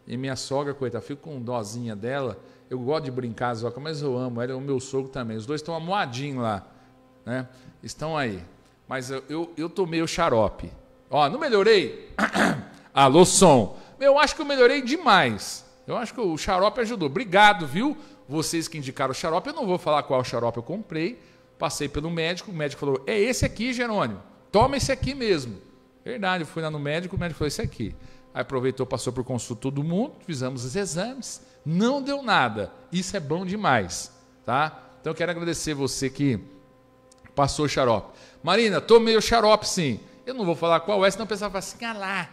E minha sogra, coitada, fico com dozinha dela eu gosto de brincar, Zoca, mas eu amo ela, é o meu sogro também. Os dois estão amoadinhos lá, né? Estão aí. Mas eu, eu, eu tomei o xarope. Ó, não melhorei? Alô, som. Eu acho que eu melhorei demais. Eu acho que o xarope ajudou. Obrigado, viu? Vocês que indicaram o xarope, eu não vou falar qual xarope eu comprei. Passei pelo médico, o médico falou: é esse aqui, Jerônimo. Toma esse aqui mesmo. Verdade, eu fui lá no médico, o médico falou: esse aqui. Aí aproveitou, passou por consulta todo mundo, fizemos os exames, não deu nada. Isso é bom demais, tá? Então eu quero agradecer você que passou o xarope. Marina, tomei o xarope sim. Eu não vou falar qual é, senão o pessoal fala assim, ah lá,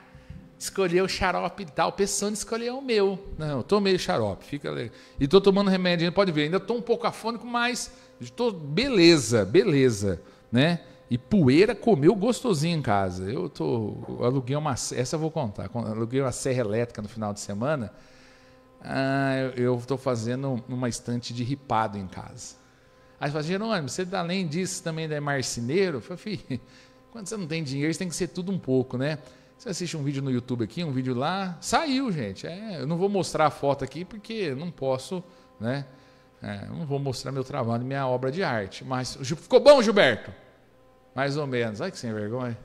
escolheu o xarope e tal, pensando em escolher o meu. Não, tomei o xarope, fica legal. E tô tomando remédio, pode ver, ainda tô um pouco afônico, mas tô beleza, beleza, né? E poeira comeu gostosinho em casa. Eu tô eu aluguei uma, essa eu vou contar. Aluguei uma serra elétrica no final de semana. Ah, eu estou fazendo uma estante de ripado em casa. Aí você fala, Jerônimo, você além disso também é marceneiro? Eu falo, filho, quando você não tem dinheiro, você tem que ser tudo um pouco, né? Você assiste um vídeo no YouTube aqui, um vídeo lá. Saiu, gente. É, eu não vou mostrar a foto aqui porque não posso, né? É, não vou mostrar meu trabalho, minha obra de arte. Mas ficou bom, Gilberto? mais ou menos. Olha que sem vergonha.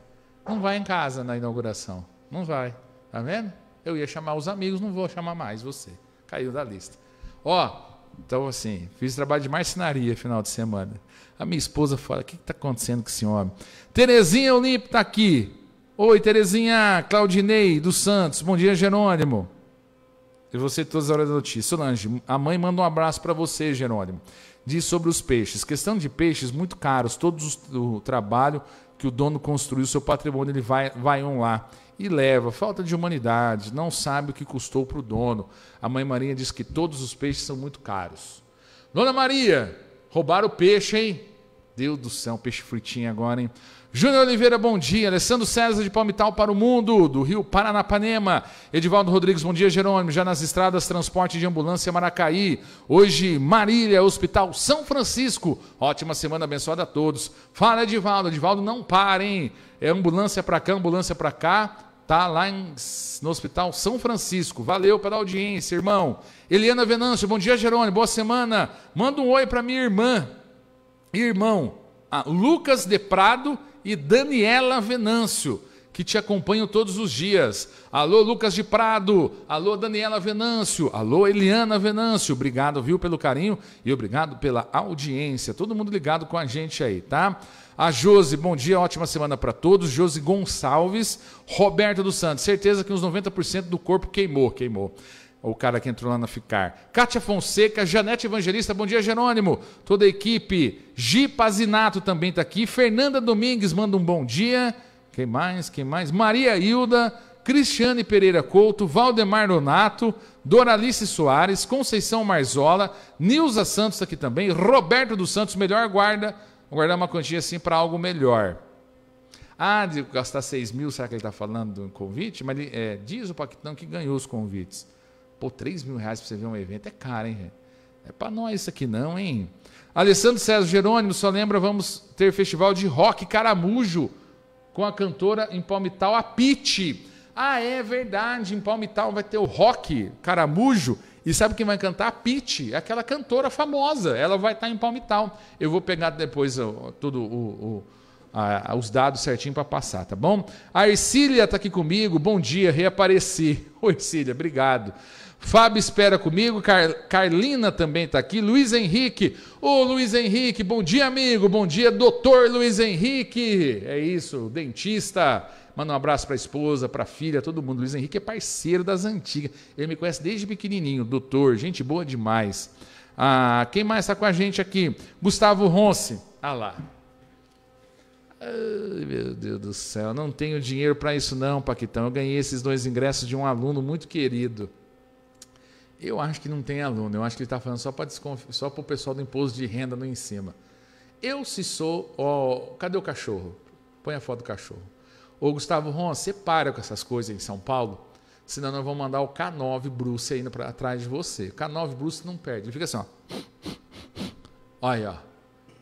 Não vai em casa na inauguração. Não vai. Tá vendo? Eu ia chamar os amigos, não vou chamar mais você. Caiu da lista. Ó, então assim, fiz trabalho de marcenaria final de semana. A minha esposa fala: o que está acontecendo com esse homem? Terezinha Olimpo está aqui. Oi, Terezinha, Claudinei dos Santos. Bom dia, Jerônimo. E você todas as horas da notícia. Solange, a mãe manda um abraço para você, Jerônimo diz sobre os peixes. Questão de peixes muito caros, todo o trabalho que o dono construiu, seu patrimônio, ele vai, vai um lá e leva. Falta de humanidade, não sabe o que custou para o dono. A mãe Maria diz que todos os peixes são muito caros. Dona Maria, roubaram o peixe, hein? Deus do céu, peixe fritinho agora, hein? Júnior Oliveira, bom dia. Alessandro César de Palmital para o Mundo, do Rio Paranapanema. Edivaldo Rodrigues, bom dia, Jerônimo. Já nas estradas, transporte de ambulância Maracaí. Hoje, Marília, Hospital São Francisco. Ótima semana abençoada a todos. Fala, Edivaldo. Edivaldo, não parem. É ambulância para cá, ambulância para cá. Tá lá em, no Hospital São Francisco. Valeu pela audiência, irmão. Eliana Venâncio, bom dia, Jerônimo. Boa semana. Manda um oi para minha irmã, irmão Lucas de Prado e Daniela Venâncio, que te acompanham todos os dias. Alô, Lucas de Prado. Alô, Daniela Venâncio. Alô, Eliana Venâncio. Obrigado, viu, pelo carinho e obrigado pela audiência. Todo mundo ligado com a gente aí, tá? A Josi, bom dia, ótima semana para todos. Josi Gonçalves, Roberto dos Santos, certeza que uns 90% do corpo queimou, queimou o cara que entrou lá na Ficar. Kátia Fonseca, Janete Evangelista, bom dia, Jerônimo. Toda a equipe. Gi Pazinato também está aqui. Fernanda Domingues manda um bom dia. Quem mais? Quem mais? Maria Hilda, Cristiane Pereira Couto, Valdemar Donato, Doralice Soares, Conceição Marzola, Nilza Santos tá aqui também, Roberto dos Santos, melhor guarda. Vou guardar uma quantia assim para algo melhor. Ah, de gastar 6 mil, será que ele está falando do convite? Mas ele, é, diz o Paquitão que ganhou os convites. Pô, 3 mil reais para você ver um evento é caro, hein? É para nós isso aqui não, hein? Alessandro César Jerônimo, só lembra, vamos ter festival de rock caramujo com a cantora em Palmital, a Pete. Ah, é verdade, em Palmital vai ter o rock caramujo. E sabe quem vai cantar? A Pete, aquela cantora famosa. Ela vai estar tá em Palmital. Eu vou pegar depois todo o, o os dados certinho para passar, tá bom? A Ercília está aqui comigo, bom dia, reapareci. Oi, Ercília, obrigado. Fábio espera comigo, Car, Carlina também está aqui, Luiz Henrique. Ô, Luiz Henrique, bom dia, amigo, bom dia, doutor Luiz Henrique. É isso, dentista. Manda um abraço para a esposa, para a filha, todo mundo. Luiz Henrique é parceiro das antigas. Ele me conhece desde pequenininho, doutor, gente boa demais. Ah, quem mais está com a gente aqui? Gustavo Ronce. Ah lá, Ai, meu Deus do céu, não tenho dinheiro para isso não, Paquitão. Eu ganhei esses dois ingressos de um aluno muito querido. Eu acho que não tem aluno, eu acho que ele está falando só para desconf... só o pessoal do imposto de renda no em cima. Eu se sou, ó, oh, cadê o cachorro? Põe a foto do cachorro. Ô Gustavo Ron, você para com essas coisas em São Paulo, senão nós vamos mandar o K9 Bruce ainda para atrás de você. O K9 Bruce não perde, ele fica assim, ó. Olha, ó.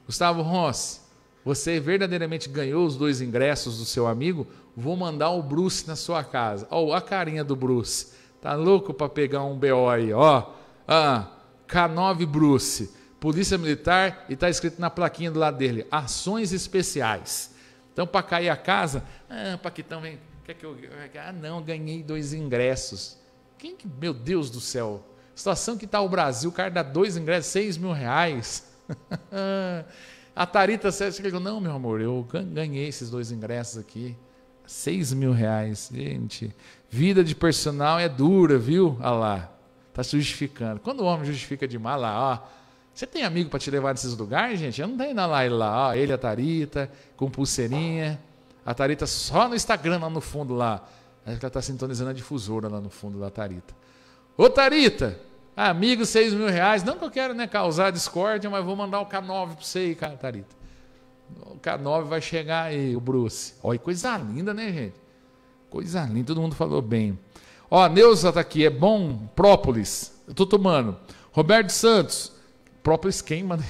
Gustavo Rossi, você verdadeiramente ganhou os dois ingressos do seu amigo? Vou mandar o Bruce na sua casa. Ó, oh, a carinha do Bruce. Tá louco para pegar um BO aí, ó. Ah, K9 Bruce. Polícia Militar e tá escrito na plaquinha do lado dele: Ações Especiais. Então, para cair a casa, ah, Paquitão, vem. Quer que eu. Ah, não, ganhei dois ingressos. Quem que. Meu Deus do céu. Situação que tá o Brasil, o cara dá dois ingressos, seis mil reais. A Tarita Sérgio escreveu: Não, meu amor, eu ganhei esses dois ingressos aqui. Seis mil reais. Gente, vida de personal é dura, viu? Olha lá. Tá se justificando. Quando o homem justifica demais, lá, ó. Você tem amigo para te levar nesses lugares, gente? Eu não tenho na live lá. Ó, ele, a Tarita, com pulseirinha. A Tarita só no Instagram, lá no fundo, lá. Acho que ela está sintonizando a difusora lá no fundo da Tarita. Ô, Tarita, ah, amigo, seis mil reais. Não que eu quero né, causar discórdia, mas vou mandar o K9 para você aí, cara, Tarita. O K9 vai chegar aí, o Bruce. Olha, coisa linda, né, gente? Coisa linda, todo mundo falou bem. Ó, Neuza tá aqui, é bom própolis. Eu tô tomando. Roberto Santos, própolis queima, né?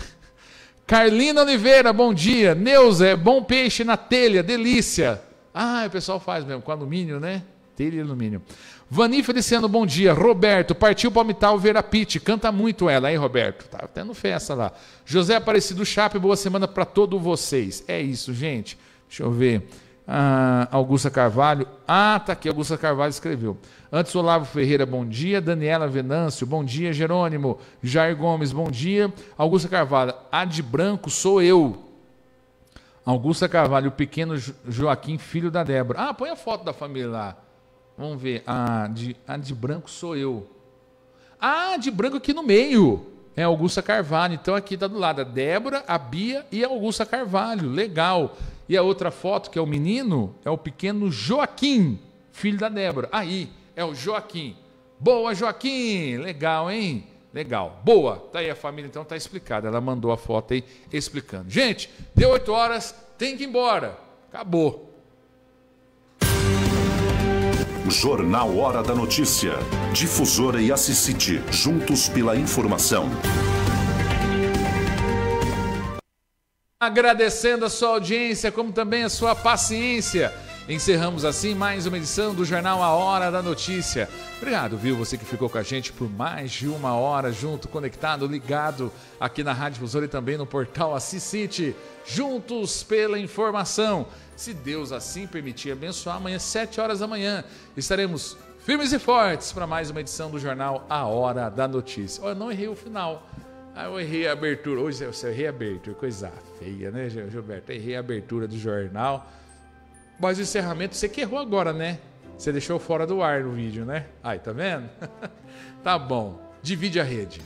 Carlina Oliveira, bom dia. Neuza, é bom peixe na telha, delícia. Ah, o pessoal faz mesmo, com alumínio, né? telha de alumínio. Vani Feliciano, bom dia. Roberto, partiu Palmital ver a Pete. Canta muito ela, hein, Roberto? Tá tendo festa lá. José Aparecido Chape, boa semana para todos vocês. É isso, gente. Deixa eu ver. Ah, Augusta Carvalho. Ah, tá aqui, Augusta Carvalho escreveu. Antes, Olavo Ferreira, bom dia. Daniela Venâncio, bom dia. Jerônimo. Jair Gomes, bom dia. Augusta Carvalho, a de branco sou eu. Augusta Carvalho, o pequeno Joaquim, filho da Débora. Ah, põe a foto da família lá. Vamos ver. A de, a de branco sou eu. Ah, de branco aqui no meio. É Augusta Carvalho. Então aqui está do lado a Débora, a Bia e a Augusta Carvalho. Legal. E a outra foto, que é o menino, é o pequeno Joaquim, filho da Débora. Aí, é o Joaquim. Boa, Joaquim! Legal, hein? Legal. Boa. Tá aí a família, então tá explicada. Ela mandou a foto aí explicando. Gente, deu 8 horas, tem que ir embora. Acabou. Jornal Hora da Notícia. Difusora e Assicite, juntos pela informação. Agradecendo a sua audiência, como também a sua paciência. Encerramos assim mais uma edição do Jornal A Hora da Notícia. Obrigado, viu, você que ficou com a gente por mais de uma hora, junto, conectado, ligado aqui na Rádio Fusora e também no portal Assis City. Juntos pela informação. Se Deus assim permitir abençoar, amanhã, 7 horas da manhã, estaremos firmes e fortes para mais uma edição do Jornal A Hora da Notícia. eu não errei o final. Ah, eu errei a abertura. Hoje eu errei a abertura, coisa feia, né, Gilberto? Eu errei a abertura do jornal. Mas o encerramento você que errou agora, né? Você deixou fora do ar o vídeo, né? Aí, tá vendo? tá bom. Divide a rede.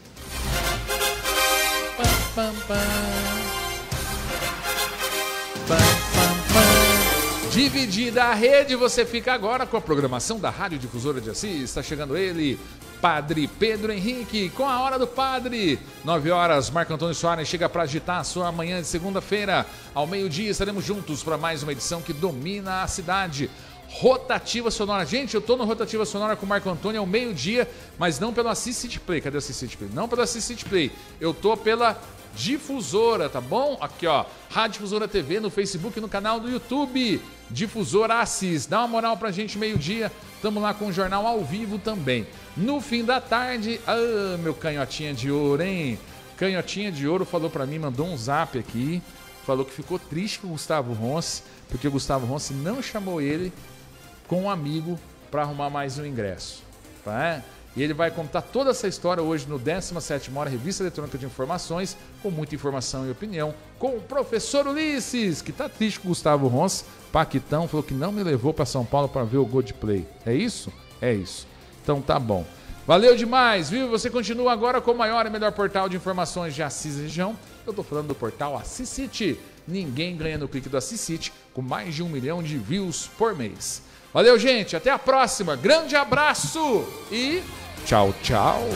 Dividida a rede, você fica agora com a programação da Rádio Difusora de Assis. Está chegando ele, Padre Pedro Henrique, com a Hora do Padre. 9 horas, Marco Antônio Soares chega para agitar a sua manhã de segunda-feira. Ao meio-dia estaremos juntos para mais uma edição que domina a cidade. Rotativa Sonora. Gente, eu tô no Rotativa Sonora com o Marco Antônio ao meio-dia, mas não pelo assist City Play. Cadê o assist City Play? Não pelo assist City Play. Eu tô pela Difusora, tá bom? Aqui, ó, Rádio Difusora TV no Facebook e no canal do YouTube. Difusora Assis, dá uma moral pra gente meio-dia. Tamo lá com o jornal ao vivo também. No fim da tarde, ah, meu canhotinha de ouro, hein? Canhotinha de ouro falou pra mim, mandou um zap aqui, falou que ficou triste com o Gustavo Ronce, porque o Gustavo Ronce não chamou ele com um amigo para arrumar mais um ingresso, tá? É? E ele vai contar toda essa história hoje no 17 Hora Revista Eletrônica de Informações, com muita informação e opinião, com o professor Ulisses, que tá triste com o Gustavo Rons, paquitão, falou que não me levou para São Paulo para ver o Gold Play. É isso? É isso. Então tá bom. Valeu demais, viu? Você continua agora com o maior e melhor portal de informações de Assis Região. Eu tô falando do portal Assis City. Ninguém ganha no clique do Assis City com mais de um milhão de views por mês. Valeu, gente. Até a próxima. Grande abraço e Tchau, tchau.